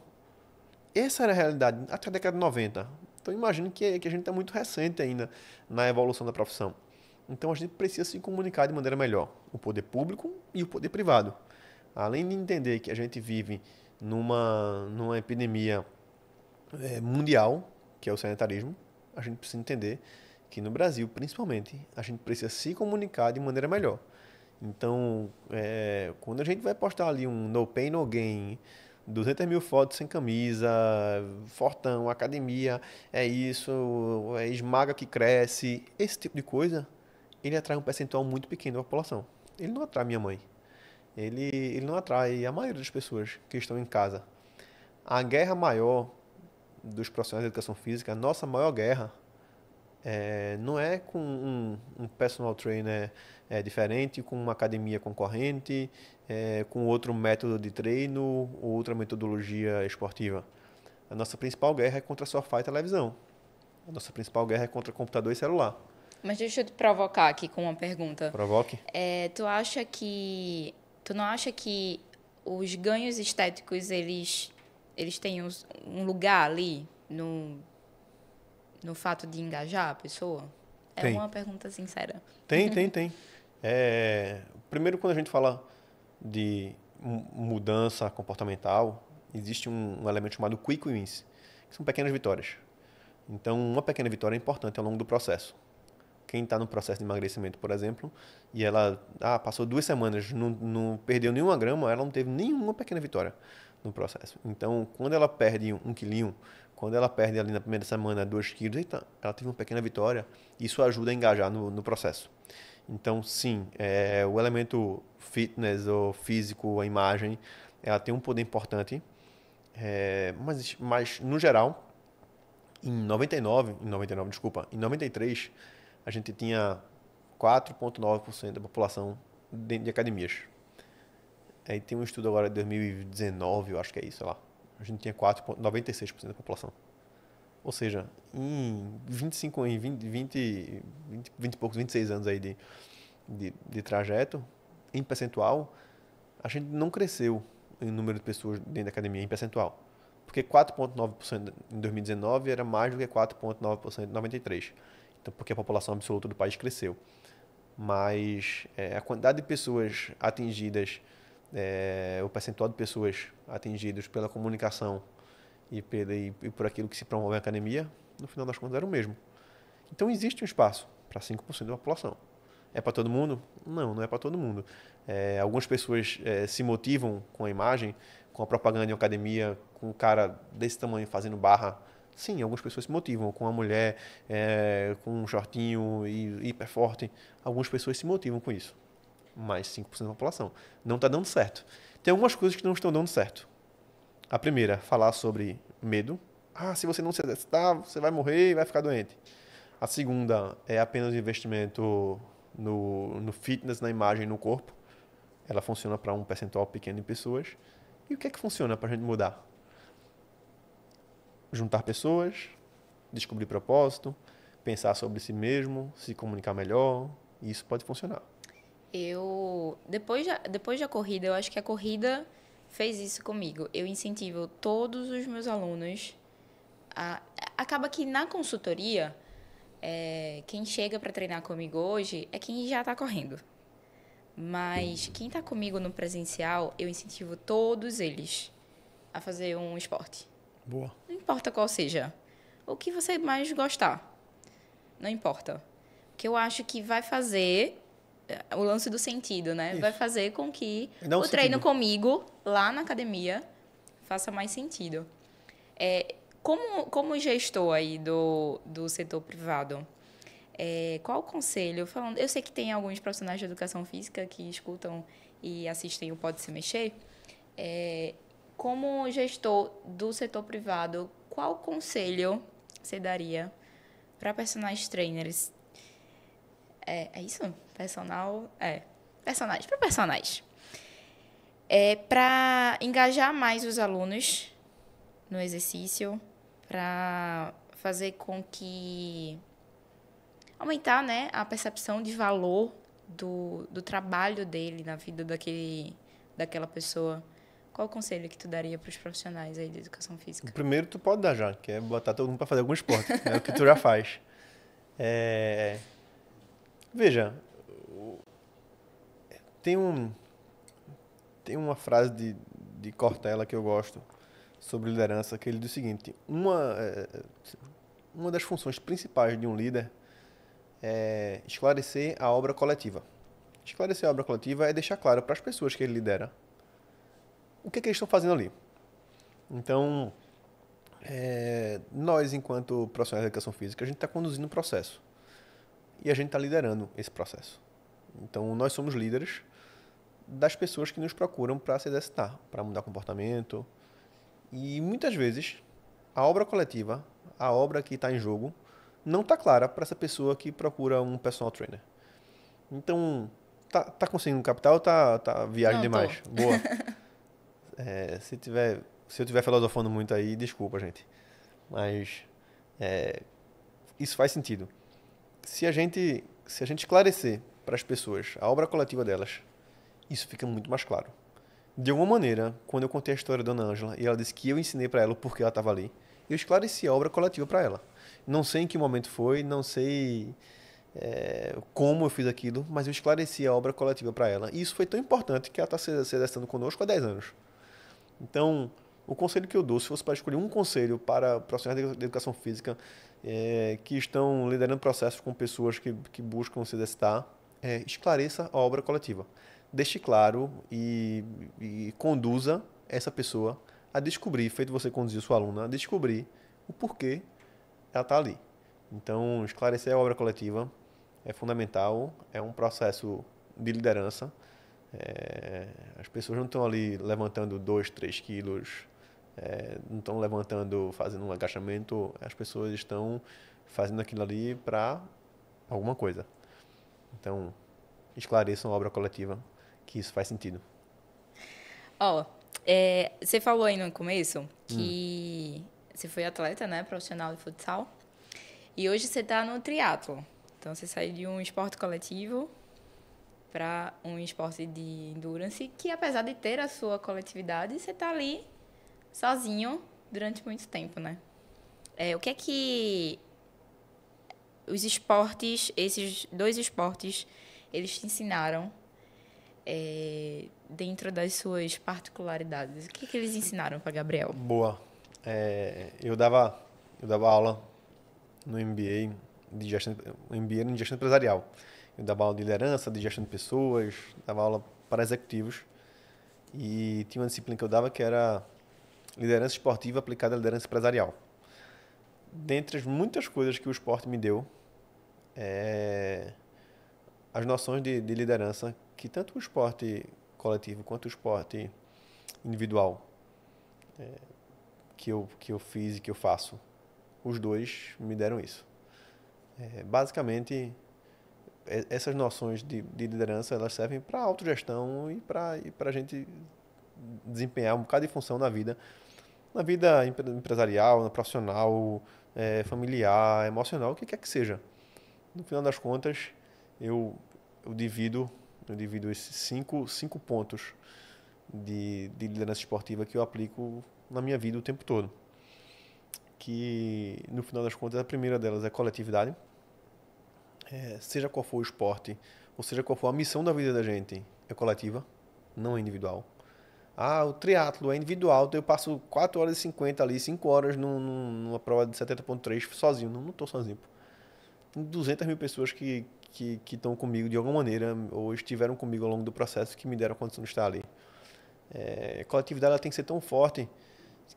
Essa era a realidade até a década de 90. Então, imagino que, que a gente está muito recente ainda na evolução da profissão. Então a gente precisa se comunicar de maneira melhor, o poder público e o poder privado. Além de entender que a gente vive numa, numa epidemia é, mundial, que é o sanitarismo, a gente precisa entender que no Brasil, principalmente, a gente precisa se comunicar de maneira melhor. Então, é, quando a gente vai postar ali um no pain, no gain, 200 mil fotos sem camisa, fortão, academia, é isso, é esmaga que cresce, esse tipo de coisa, ele atrai um percentual muito pequeno da população. Ele não atrai minha mãe. Ele, ele não atrai a maioria das pessoas que estão em casa. A guerra maior dos profissionais de educação física, a nossa maior guerra, é, não é com um, um personal trainer é, diferente, com uma academia concorrente, é, com outro método de treino ou outra metodologia esportiva. A nossa principal guerra é contra sofá e televisão. A nossa principal guerra é contra computador e celular. Mas deixa eu te provocar aqui com uma pergunta. Provoque. É, tu acha que. Tu não acha que os ganhos estéticos, eles, eles têm um lugar ali no, no fato de engajar a pessoa? É tem. uma pergunta sincera. Tem, tem, tem. É, primeiro, quando a gente fala de mudança comportamental, existe um, um elemento chamado quick wins, que são pequenas vitórias. Então, uma pequena vitória é importante ao longo do processo quem está no processo de emagrecimento, por exemplo, e ela ah, passou duas semanas, não, não, perdeu nenhuma grama, ela não teve nenhuma pequena vitória no processo. Então, quando ela perde um quilinho, quando ela perde ali na primeira semana dois quilos, eita, ela teve uma pequena vitória. Isso ajuda a engajar no, no processo. Então, sim, é, o elemento fitness ou físico, a imagem, ela tem um poder importante, é, mas, mas no geral, em 99, em 99, desculpa, em 93, a gente tinha 4,9% da população dentro de academias. Aí tem um estudo agora de 2019, eu acho que é isso, lá. A gente tinha 4,96% da população. Ou seja, em 25 anos, 20, 20, 20, 20 e poucos, 26 anos aí de, de, de trajeto, em percentual, a gente não cresceu em número de pessoas dentro da academia, em percentual. Porque 4,9% em 2019 era mais do que 4,9% em 93. Então, porque a população absoluta do país cresceu. Mas é, a quantidade de pessoas atingidas, é, o percentual de pessoas atingidas pela comunicação e, pela, e, e por aquilo que se promove na academia, no final das contas era o mesmo. Então existe um espaço para 5% da população. É para todo mundo? Não, não é para todo mundo. É, algumas pessoas é, se motivam com a imagem, com a propaganda em academia, com o um cara desse tamanho fazendo barra Sim, algumas pessoas se motivam com a mulher, é, com um shortinho e, hiper forte. Algumas pessoas se motivam com isso. Mas 5% da população. Não está dando certo. Tem algumas coisas que não estão dando certo. A primeira, falar sobre medo. Ah, se você não se exercitar, você vai morrer e vai ficar doente. A segunda é apenas investimento no, no fitness, na imagem, no corpo. Ela funciona para um percentual pequeno de pessoas. E o que é que funciona para a gente mudar? juntar pessoas, descobrir propósito, pensar sobre si mesmo, se comunicar melhor, e isso pode funcionar. Eu depois da, depois da corrida, eu acho que a corrida fez isso comigo. Eu incentivo todos os meus alunos a, acaba que na consultoria é, quem chega para treinar comigo hoje é quem já está correndo. Mas quem está comigo no presencial, eu incentivo todos eles a fazer um esporte. Boa. Não importa qual seja. O que você mais gostar. Não importa. O que eu acho que vai fazer eh, o lance do sentido, né? Isso. Vai fazer com que o treino sentido. comigo lá na academia faça mais sentido. É, como, como gestor aí do, do setor privado, é, qual o conselho? Falando, eu sei que tem alguns profissionais de educação física que escutam e assistem o Pode Se Mexer. É, como gestor do setor privado, qual conselho você daria para personagens trainers? É, é isso? Personal? É. Personagens. Para personagens. É, para engajar mais os alunos no exercício, para fazer com que aumentar né, a percepção de valor do, do trabalho dele na vida daquele, daquela pessoa. Qual o conselho que tu daria para os profissionais aí de educação física? O primeiro tu pode dar já, que é botar todo mundo para fazer algum esporte, é o que tu já faz. É... Veja, tem um tem uma frase de, de Cortella que eu gosto sobre liderança que ele diz o seguinte: uma é, uma das funções principais de um líder é esclarecer a obra coletiva. Esclarecer a obra coletiva é deixar claro para as pessoas que ele lidera o que, é que eles estão fazendo ali. Então, é, nós, enquanto profissionais da educação física, a gente está conduzindo um processo. E a gente está liderando esse processo. Então, nós somos líderes das pessoas que nos procuram para se exercitar, para mudar comportamento. E muitas vezes, a obra coletiva, a obra que está em jogo, não está clara para essa pessoa que procura um personal trainer. Então, tá, tá conseguindo capital ou tá, tá viagem não, demais? Tô. Boa. É, se, tiver, se eu tiver filosofando muito aí, desculpa, gente. Mas é, isso faz sentido. Se a gente, se a gente esclarecer para as pessoas a obra coletiva delas, isso fica muito mais claro. De alguma maneira, quando eu contei a história da Dona Ângela e ela disse que eu ensinei para ela o porquê ela estava ali, eu esclareci a obra coletiva para ela. Não sei em que momento foi, não sei é, como eu fiz aquilo, mas eu esclareci a obra coletiva para ela. E isso foi tão importante que ela está se selecionando conosco há 10 anos. Então, o conselho que eu dou, se fosse para escolher um conselho para profissionais de educação física é, que estão liderando processos com pessoas que, que buscam se exercitar, é, esclareça a obra coletiva. Deixe claro e, e conduza essa pessoa a descobrir, feito você conduzir sua aluna, a descobrir o porquê ela está ali. Então, esclarecer a obra coletiva é fundamental, é um processo de liderança é, as pessoas não estão ali levantando 2, 3 quilos, é, não estão levantando, fazendo um agachamento, as pessoas estão fazendo aquilo ali para alguma coisa. Então, esclareçam a obra coletiva, que isso faz sentido. Ó, oh, é, você falou aí no começo hum. que hum. você foi atleta, né, profissional de futsal, e hoje você está no triatlo. Então, você saiu de um esporte coletivo para um esporte de endurance que, apesar de ter a sua coletividade, você está ali sozinho durante muito tempo, né? É, o que é que os esportes, esses dois esportes, eles te ensinaram é, dentro das suas particularidades? O que, é que eles ensinaram para Gabriel? Boa. É, eu dava eu dava aula no MBA de gestão, MBA em gestão empresarial. Eu dava aula de liderança, de gestão de pessoas, dava aula para executivos. E tinha uma disciplina que eu dava que era liderança esportiva aplicada à liderança empresarial. Dentre as muitas coisas que o esporte me deu, é as noções de, de liderança que tanto o esporte coletivo quanto o esporte individual é, que, eu, que eu fiz e que eu faço, os dois me deram isso. É, basicamente, é, essas noções de, de liderança elas servem para autogestão e para a gente desempenhar um bocado de função na vida, na vida empresarial, na profissional, é, familiar, emocional, o que quer que seja. No final das contas, eu, eu divido eu divido esses cinco, cinco pontos de, de liderança esportiva que eu aplico na minha vida o tempo todo. Que, no final das contas, a primeira delas é coletividade é, seja qual for o esporte, ou seja qual for a missão da vida da gente, é coletiva, não é individual. Ah, o triatlo é individual, então eu passo 4 horas e 50 ali, 5 horas num, numa prova de 70.3 sozinho. Não, não tô sozinho. Pô. Tem 200 mil pessoas que que estão comigo de alguma maneira, ou estiveram comigo ao longo do processo, que me deram a condição de estar ali. É, a coletividade ela tem que ser tão forte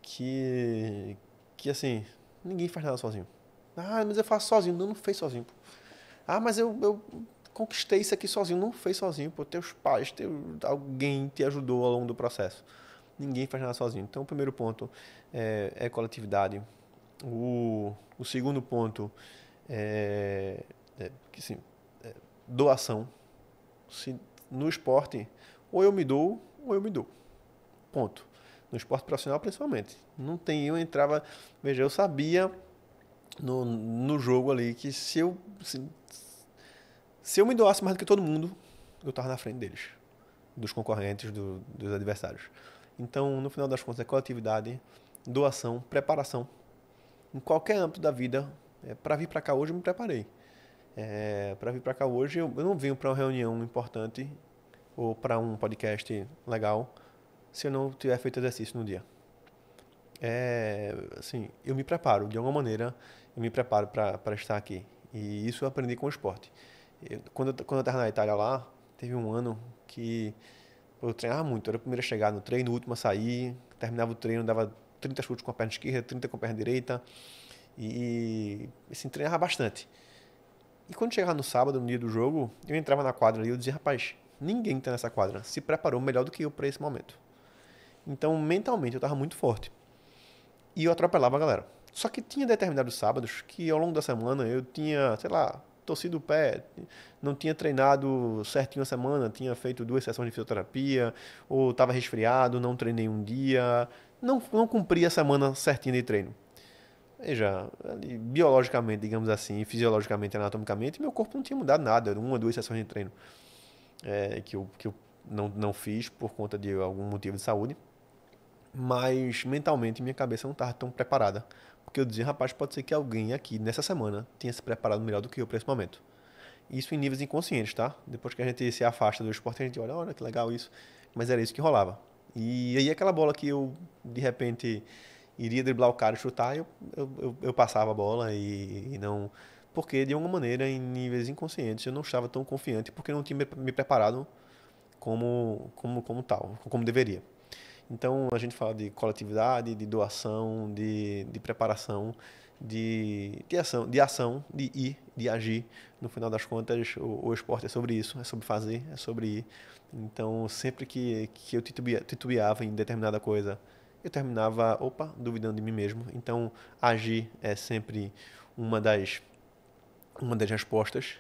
que, que, assim, ninguém faz nada sozinho. Ah, mas eu faço sozinho. Não, não fez sozinho. Pô. Ah, mas eu, eu conquistei isso aqui sozinho. Não fez sozinho, pô. Teus pais, teu, alguém te ajudou ao longo do processo. Ninguém faz nada sozinho. Então, o primeiro ponto é, é coletividade. O, o segundo ponto é, é, que, é doação. Se, no esporte, ou eu me dou, ou eu me dou. Ponto. No esporte profissional, principalmente. Não tem, eu entrava, veja, eu sabia no, no jogo ali que se eu se, assim, se eu me doasse mais do que todo mundo, eu tava na frente deles, dos concorrentes, do, dos adversários. Então, no final das contas, é coletividade, doação, preparação. Em qualquer âmbito da vida, é, para vir para cá hoje, eu me preparei. É, para vir para cá hoje, eu, eu não venho para uma reunião importante ou para um podcast legal se eu não tiver feito exercício no dia é, assim, eu me preparo, de alguma maneira, eu me preparo para estar aqui. E isso eu aprendi com o esporte. Eu, quando, eu, quando eu estava na Itália lá, teve um ano que eu treinava muito. Eu era o primeiro a chegar no treino, o último a sair. Terminava o treino, dava 30 chutes com a perna esquerda, 30 com a perna direita. E, assim, treinava bastante. E quando chegava no sábado, no dia do jogo, eu entrava na quadra e eu dizia, rapaz, ninguém que tá nessa quadra se preparou melhor do que eu para esse momento. Então, mentalmente, eu estava muito forte. E eu atropelava a galera. Só que tinha determinados sábados que ao longo da semana eu tinha, sei lá, torcido o pé, não tinha treinado certinho a semana, tinha feito duas sessões de fisioterapia, ou estava resfriado, não treinei um dia, não, não cumpri a semana certinha de treino. Veja, biologicamente, digamos assim, fisiologicamente, anatomicamente, meu corpo não tinha mudado nada, uma, duas sessões de treino é, que eu, que eu não, não fiz por conta de algum motivo de saúde. Mas mentalmente minha cabeça não estava tão preparada. Porque eu dizia, rapaz, pode ser que alguém aqui nessa semana tenha se preparado melhor do que eu para esse momento. Isso em níveis inconscientes, tá? Depois que a gente se afasta do esporte, a gente olha, olha que legal isso. Mas era isso que rolava. E aí aquela bola que eu, de repente, iria driblar o cara e chutar, eu, eu, eu passava a bola e, e, não... Porque, de alguma maneira, em níveis inconscientes, eu não estava tão confiante porque não tinha me preparado como, como, como tal, como deveria. Então, a gente fala de coletividade, de doação, de, de preparação, de, de, ação, de ação, de ir, de agir. No final das contas, o, o esporte é sobre isso, é sobre fazer, é sobre ir. Então, sempre que, que eu titubeava em determinada coisa, eu terminava, opa, duvidando de mim mesmo. Então, agir é sempre uma das, uma das respostas.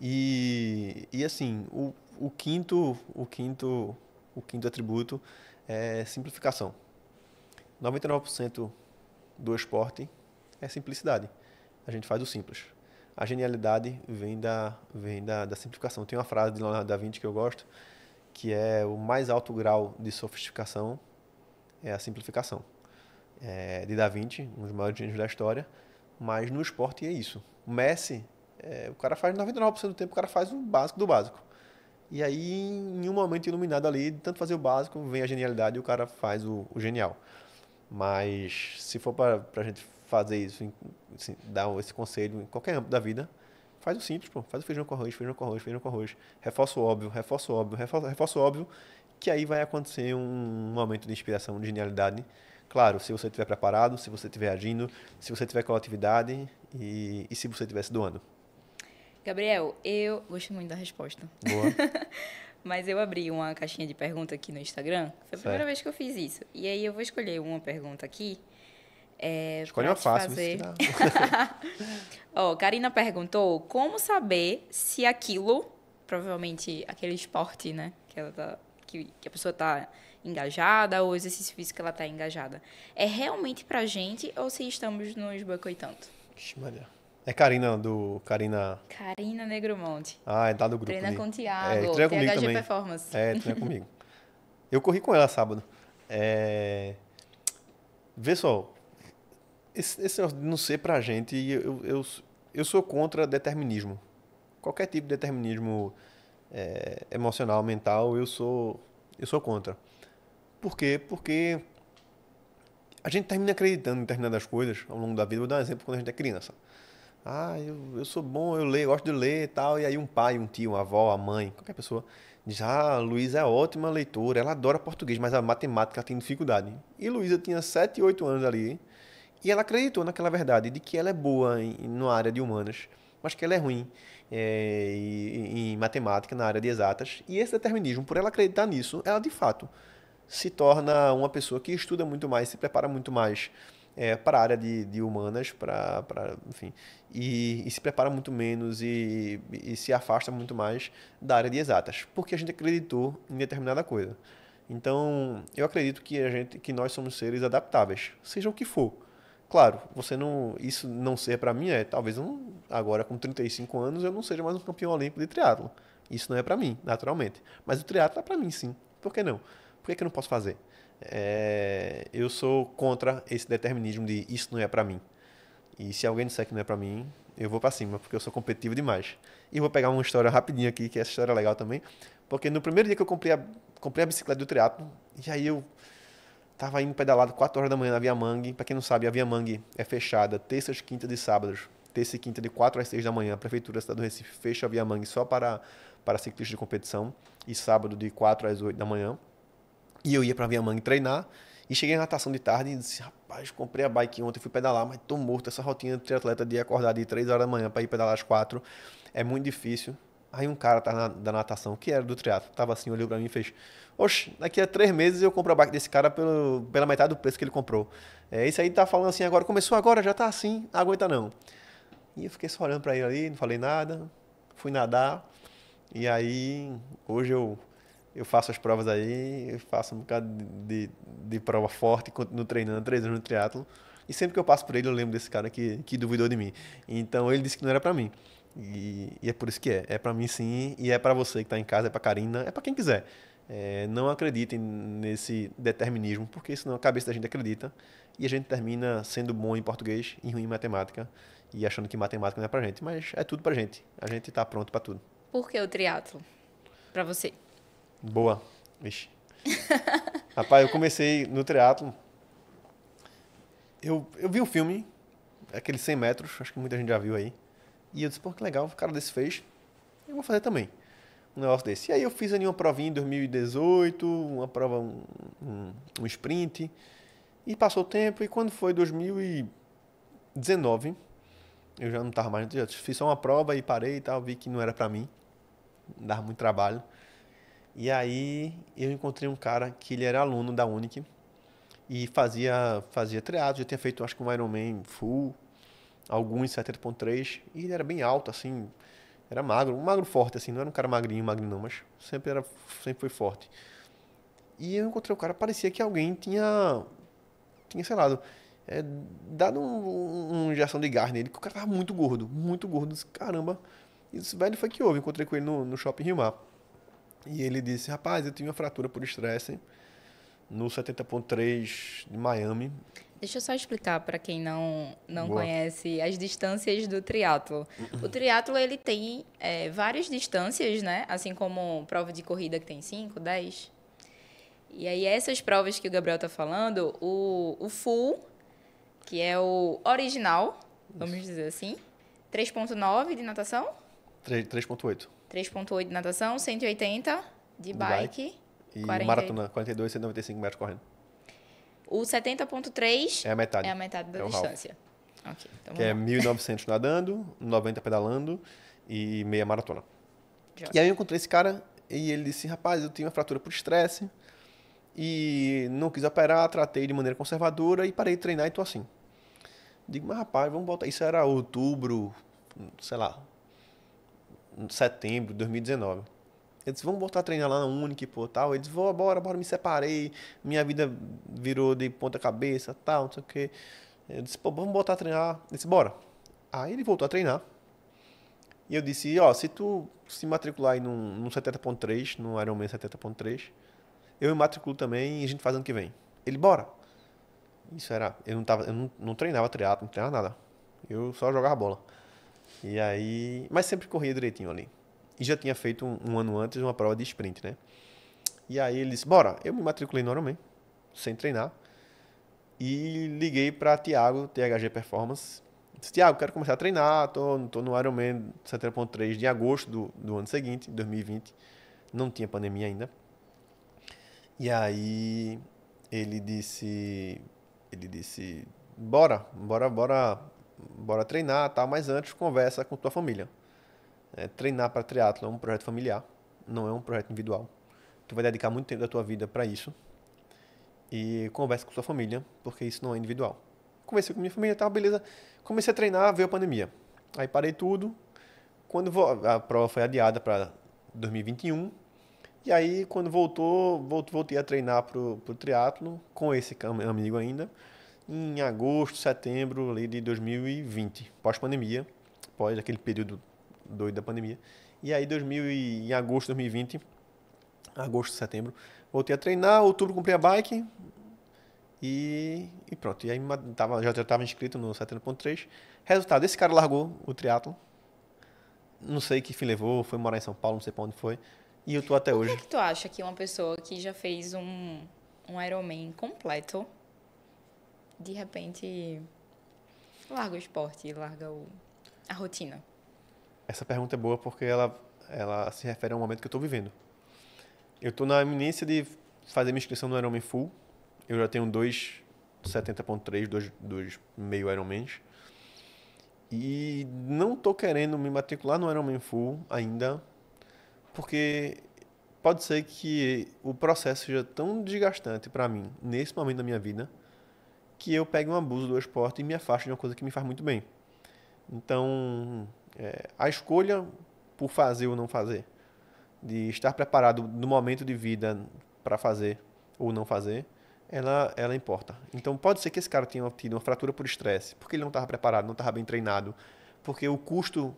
E, e assim, o, o quinto, o quinto, o quinto atributo é simplificação. 99% do esporte é simplicidade. A gente faz o simples. A genialidade vem da, vem da, da simplificação. Tem uma frase de Leonardo da Vinci que eu gosto, que é o mais alto grau de sofisticação é a simplificação. É, de Da Vinci, um dos maiores gênios da história, mas no esporte é isso. O Messi, é, o cara faz 99% do tempo, o cara faz o básico do básico. E aí, em um momento iluminado ali, de tanto fazer o básico, vem a genialidade e o cara faz o, o genial. Mas se for para a gente fazer isso, assim, dar esse conselho em qualquer âmbito da vida, faz o simples, pô. Faz o feijão com arroz, feijão com arroz, feijão com arroz. Reforça o óbvio, reforça o óbvio, reforça, reforça o óbvio, que aí vai acontecer um momento de inspiração, de genialidade. Claro, se você estiver preparado, se você estiver agindo, se você tiver coletividade e, e se você estiver se doando. Gabriel, eu gosto muito da resposta. Boa. Mas eu abri uma caixinha de pergunta aqui no Instagram. Foi a primeira vez que eu fiz isso. E aí eu vou escolher uma pergunta aqui. É, Escolhe uma fácil. Fazer... Ó, oh, Karina perguntou como saber se aquilo, provavelmente aquele esporte, né? Que, ela tá, que, que a pessoa está engajada ou exercício físico que ela está engajada, é realmente pra gente ou se estamos nos boicotando? Maria. É Karina do. Karina. Karina Negromonte. Ah, é tá do grupo. Treina ali. Né? com o é, Thiago. É, treina comigo THG também. Performance. É, treina comigo. Eu corri com ela sábado. É... Vê só. Esse, esse não ser pra gente, eu, eu, eu sou contra determinismo. Qualquer tipo de determinismo é, emocional, mental, eu sou, eu sou contra. Por quê? Porque a gente termina acreditando em determinadas coisas ao longo da vida. Vou dar um exemplo quando a gente é criança. Ah, eu, eu sou bom, eu leio, eu gosto de ler e tal. E aí um pai, um tio, uma avó, a mãe, qualquer pessoa, diz, ah, Luísa é ótima leitora, ela adora português, mas a matemática tem dificuldade. E Luísa tinha 7, 8 anos ali, e ela acreditou naquela verdade de que ela é boa em, no área de humanas, mas que ela é ruim é, em, em matemática, na área de exatas. E esse determinismo, por ela acreditar nisso, ela de fato se torna uma pessoa que estuda muito mais, se prepara muito mais, é, para a área de, de humanas, para, enfim, e, e, se prepara muito menos e, e, se afasta muito mais da área de exatas, porque a gente acreditou em determinada coisa. Então, eu acredito que a gente, que nós somos seres adaptáveis, seja o que for. Claro, você não, isso não ser para mim é, talvez não, agora com 35 anos eu não seja mais um campeão olímpico de triatlo. Isso não é para mim, naturalmente. Mas o triatlo é para mim, sim. Por que não? Por que, que eu não posso fazer? é, eu sou contra esse determinismo de isso não é para mim. E se alguém disser que não é para mim, eu vou para cima, porque eu sou competitivo demais. E vou pegar uma história rapidinho aqui, que essa história é legal também, porque no primeiro dia que eu comprei a, comprei a bicicleta do triatlo, e aí eu tava indo pedalado 4 horas da manhã na Via Mangue. Para quem não sabe, a Via Mangue é fechada terças, quintas e sábados. Terça e quinta de 4 às 6 da manhã, a prefeitura da cidade do Recife fecha a Via Mangue só para para ciclistas de competição e sábado de 4 às 8 da manhã. E eu ia para mãe treinar. E cheguei na natação de tarde e disse, rapaz, comprei a bike ontem, fui pedalar, mas tô morto. Essa rotina de triatleta de acordar de 3 horas da manhã para ir pedalar às 4 é muito difícil. Aí um cara tá na, da natação, que era do triatlo, tava assim, olhou para mim e fez, oxe, daqui a três meses eu compro a bike desse cara pelo, pela metade do preço que ele comprou. É, isso aí tá falando assim agora, começou agora, já tá assim, não aguenta não. E eu fiquei só olhando para ele ali, não falei nada, fui nadar. E aí, hoje eu eu faço as provas aí, faço um bocado de, de, de, prova forte, continuo treinando três anos no triatlo e sempre que eu passo por ele eu lembro desse cara que, que duvidou de mim. Então ele disse que não era para mim. E, e, é por isso que é. É para mim sim, e é para você que está em casa, é para Karina, é para quem quiser. É, não acreditem nesse determinismo, porque senão a cabeça da gente acredita e a gente termina sendo bom em português e ruim em matemática e achando que matemática não é para gente, mas é tudo para gente. A gente está pronto para tudo. Por que o triatlo para você? Boa. Vixe. Rapaz, eu comecei no triatlo. Eu, eu vi um filme, aquele 100 metros, acho que muita gente já viu aí. E eu disse, pô, que legal, o cara desse fez. Eu vou fazer também um negócio desse. E aí eu fiz ali uma provinha em 2018, uma prova, um, um, um sprint. E passou o tempo, e quando foi 2019, eu já não estava mais, já fiz só uma prova e parei e tal, vi que não era para mim, dava muito trabalho. E aí eu encontrei um cara que ele era aluno da Unic e fazia fazia triatlo, já tinha feito acho que um Ironman full, alguns 70.3 e ele era bem alto assim, era magro, um magro forte assim, não era um cara magrinho, magrinho não, mas sempre era sempre foi forte. E eu encontrei o cara, parecia que alguém tinha tinha sei lá, é, dado um, um, uma injeção de gás nele, que o cara tava muito gordo, muito gordo, caramba. caramba. esse velho foi que houve, encontrei com ele no, no shopping Rio Mar. E ele disse: Rapaz, eu tive uma fratura por estresse no 70.3 de Miami. Deixa eu só explicar para quem não, não conhece as distâncias do triatlo. O triatlo ele tem é, várias distâncias, né? Assim como prova de corrida que tem 5, 10. E aí essas provas que o Gabriel tá falando, o, o full, que é o original, vamos dizer assim, 3.9 de natação? 3.8. 3.8 de natação, 180 de, de bike, bike. E 40... maratona, 42, 195 metros correndo. O 70.3 é a metade. É a metade da é distância. Okay, então que é 1.900 nadando, 90 pedalando e meia maratona. E aí eu encontrei esse cara e ele disse, rapaz, eu tenho uma fratura por estresse e não quis operar, tratei de maneira conservadora e parei de treinar e tô assim. Digo, mas rapaz, vamos voltar. Isso era outubro, sei lá, em setembro de 2019. Eu disse, vamos voltar a treinar lá na Unic, pô, tal. Ele disse, vou, bora, bora, me separei. Minha vida virou de ponta cabeça, tal, não sei o quê. Eu disse, pô, vamos voltar a treinar. Ele disse, bora. Aí ele voltou a treinar. E eu disse, ó, se tu se matricular aí num, num 70.3, num Ironman 70.3, eu me matriculo também e a gente faz ano que vem. Ele, bora. Isso era, eu não, tava, eu não, não treinava triatlo, não treinava nada. Eu só jogava bola. E aí, mas sempre corria direitinho ali. E já tinha feito um, um ano antes uma prova de sprint, né? E aí ele disse: "Bora". Eu me matriculei no Ironman, sem treinar. E liguei para Thiago, THG Performance. Disse: "Thiago, quero começar a treinar, tô, tô no Ironman 70.3 de agosto do, do ano seguinte, 2020. Não tinha pandemia ainda". E aí ele disse ele disse: "Bora, bora, bora bora treinar, tal, mas antes conversa com tua família. É, treinar para triatlo é um projeto familiar, não é um projeto individual. Tu vai dedicar muito tempo da tua vida para isso. E conversa com tua família, porque isso não é individual. Conversei com minha família, tal, tá, beleza. Comecei a treinar, veio a pandemia. Aí parei tudo. Quando a prova foi adiada para 2021, e aí, quando voltou, voltei a treinar pro, pro triatlo com esse amigo ainda em agosto, setembro ali de 2020, pós-pandemia, pós aquele período doido da pandemia. E aí 2000 e, em agosto de 2020, agosto, setembro, voltei a treinar, outubro comprei a bike e, e pronto. E aí tava, já estava inscrito no 70.3. Resultado, esse cara largou o triatlo. Não sei que fim levou, foi morar em São Paulo, não sei para onde foi. E eu tô até hoje. O que, é que tu acha que uma pessoa que já fez um, um Ironman completo de repente, larga o esporte, larga o, a rotina? Essa pergunta é boa porque ela, ela se refere ao momento que eu estou vivendo. Eu estou na iminência de fazer minha inscrição no Ironman Full. Eu já tenho dois 70.3, dois, dois meio Ironmans. E não estou querendo me matricular no Ironman Full ainda, porque pode ser que o processo seja tão desgastante para mim nesse momento da minha vida que eu pegue um abuso do esporte e me afaste de uma coisa que me faz muito bem. Então, é, a escolha por fazer ou não fazer, de estar preparado no momento de vida para fazer ou não fazer, ela, ela importa. Então, pode ser que esse cara tenha tido uma fratura por estresse, porque ele não estava preparado, não estava bem treinado, porque o custo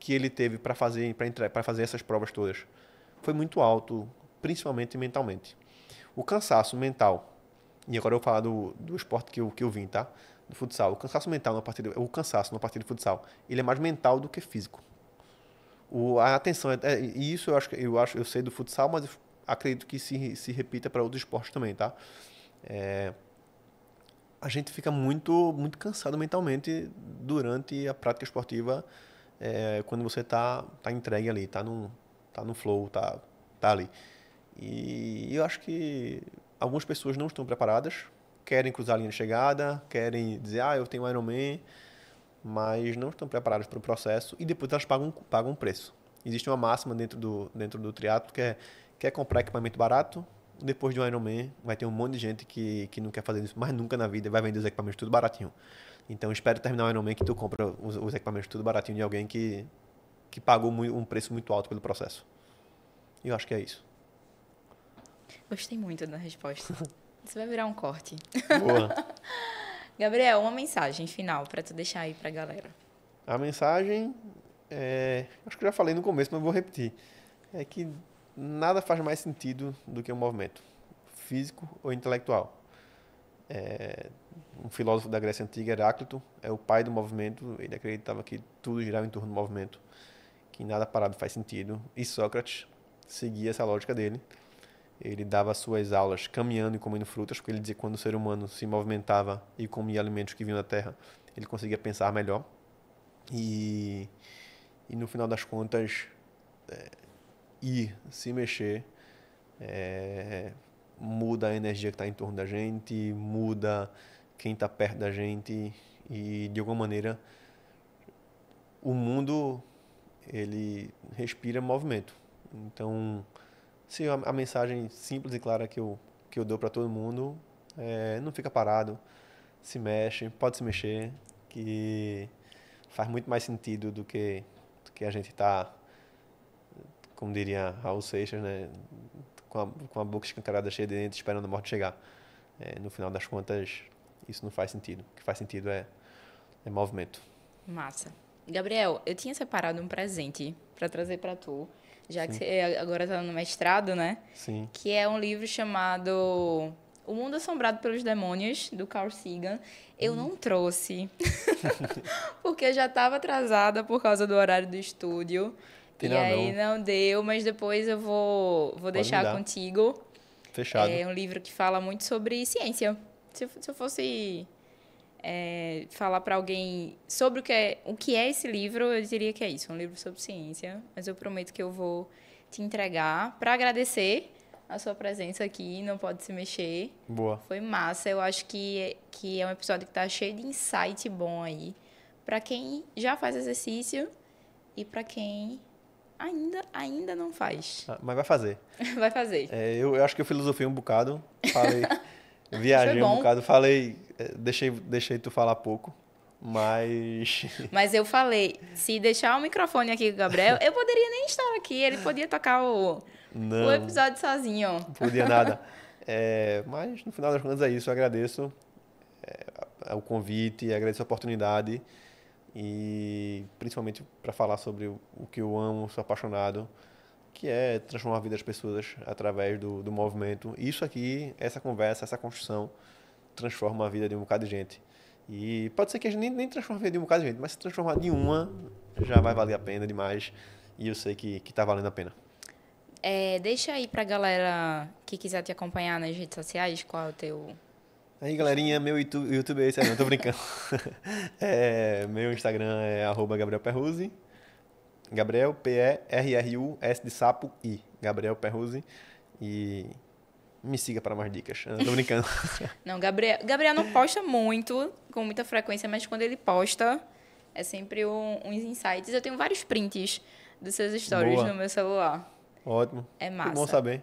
que ele teve para fazer, fazer essas provas todas foi muito alto, principalmente mentalmente. O cansaço mental e agora eu vou falar do, do esporte que eu, que eu vim, tá? Do futsal. O cansaço mental na partida, o cansaço na partida de futsal, ele é mais mental do que físico. O, a atenção, é, é, isso eu acho, eu acho, eu sei do futsal, mas acredito que se, se repita para outros esportes também, tá? É, a gente fica muito, muito cansado mentalmente durante a prática esportiva, é, quando você tá, tá entregue ali, tá no, tá no flow, tá, tá ali. E eu acho que algumas pessoas não estão preparadas, querem cruzar a linha de chegada, querem dizer, ah, eu tenho Iron Man, mas não estão preparadas para o processo e depois elas pagam, pagam um preço. Existe uma máxima dentro do, dentro do triatlo que é quer é comprar equipamento barato, depois de um Iron Man vai ter um monte de gente que, que não quer fazer isso, mas nunca na vida vai vender os equipamentos tudo baratinho. Então espero terminar o Iron Man que tu compra os, os equipamentos tudo baratinho de alguém que, que pagou um preço muito alto pelo processo. E eu acho que é isso. Gostei muito da resposta. Isso vai virar um corte. Boa. Gabriel, uma mensagem final para tu deixar aí para a galera. A mensagem é, acho que já falei no começo, mas vou repetir. É que nada faz mais sentido do que um movimento físico ou intelectual. É, um filósofo da Grécia Antiga, Heráclito, é o pai do movimento. Ele acreditava que tudo girava em torno do movimento, que nada parado faz sentido. E Sócrates seguia essa lógica dele ele dava suas aulas caminhando e comendo frutas, porque ele dizia que quando o ser humano se movimentava e comia alimentos que vinham da terra, ele conseguia pensar melhor. E, e no final das contas, é, ir se mexer é, muda a energia que está em torno da gente, muda quem está perto da gente e, de alguma maneira, o mundo ele respira movimento. Então, se a, a, mensagem simples e clara que eu, que eu dou para todo mundo é, não fica parado, se mexe, pode se mexer, que faz muito mais sentido do que, do que a gente tá, como diria Raul Seixas, né, com a, com a boca escancarada cheia de dentes esperando a morte chegar. É, no final das contas, isso não faz sentido. O que faz sentido é, é movimento. Massa. Gabriel, eu tinha separado um presente para trazer para tu já Sim. que você é, agora está no mestrado, né? Sim. Que é um livro chamado O Mundo Assombrado pelos Demônios, do Carl Sagan. Eu hum. não trouxe, porque eu já estava atrasada por causa do horário do estúdio. Tem e não, aí não. não. deu, mas depois eu vou, vou deixar contigo. Fechado. É um livro que fala muito sobre ciência. Se, se eu fosse é, falar para alguém sobre o que, é, o que é esse livro, eu diria que é isso, é um livro sobre ciência. Mas eu prometo que eu vou te entregar para agradecer a sua presença aqui, não pode se mexer. Boa. Foi massa, eu acho que, que é um episódio que está cheio de insight bom aí para quem já faz exercício e para quem ainda, ainda não faz. Ah, mas vai fazer. vai fazer. É, eu, eu acho que eu filosofei um bocado, falei, viajei um bocado, falei é, deixei, deixei tu falar pouco, mas. Mas eu falei, se deixar o microfone aqui com o Gabriel, eu poderia nem estar aqui, ele podia tocar o, não, o episódio sozinho. Não podia nada. É, mas no final das contas é isso, eu agradeço é, o convite, agradeço a oportunidade e principalmente para falar sobre o, que eu amo, sou apaixonado que é transformar a vida das pessoas através do, do movimento. Isso aqui, essa conversa, essa construção, transforma a vida de um bocado de gente. E pode ser que a gente nem, nem transforme a vida de um bocado de gente, mas se transformar de uma, já vai valer a pena demais. E eu sei que, que tá valendo a pena. É, deixa aí pra galera que quiser te acompanhar nas redes sociais, qual é o teu. Aí, galerinha, meu YouTube, YouTube é esse aí, não tô brincando. é, meu Instagram é GabrielPerruzzi. Gabriel Gabriel, P-E-R-R-U-S de sapo, I. Gabriel Perruzzi. E me siga para mais dicas. Eu não tô brincando. não, Gabriel, Gabriel não posta muito, com muita frequência, mas quando ele posta, é sempre um, uns insights. Eu tenho vários prints dos seus stories Boa. no meu celular. Ótimo. É massa. Que bom saber.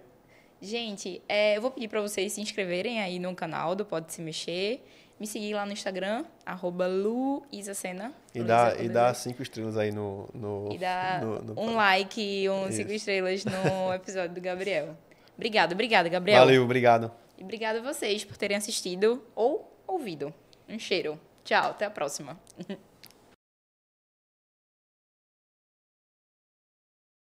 Gente, é, eu vou pedir para vocês se inscreverem aí no canal do Pode Se Mexer. Me seguir lá no Instagram, arroba Luizacena. E dá, e dá cinco estrelas aí no... no e dá no, no, um like e um cinco estrelas no episódio do Gabriel. Obrigada, obrigada, Gabriel. Valeu, obrigado. E obrigada a vocês por terem assistido ou ouvido. Um cheiro. Tchau, até a próxima.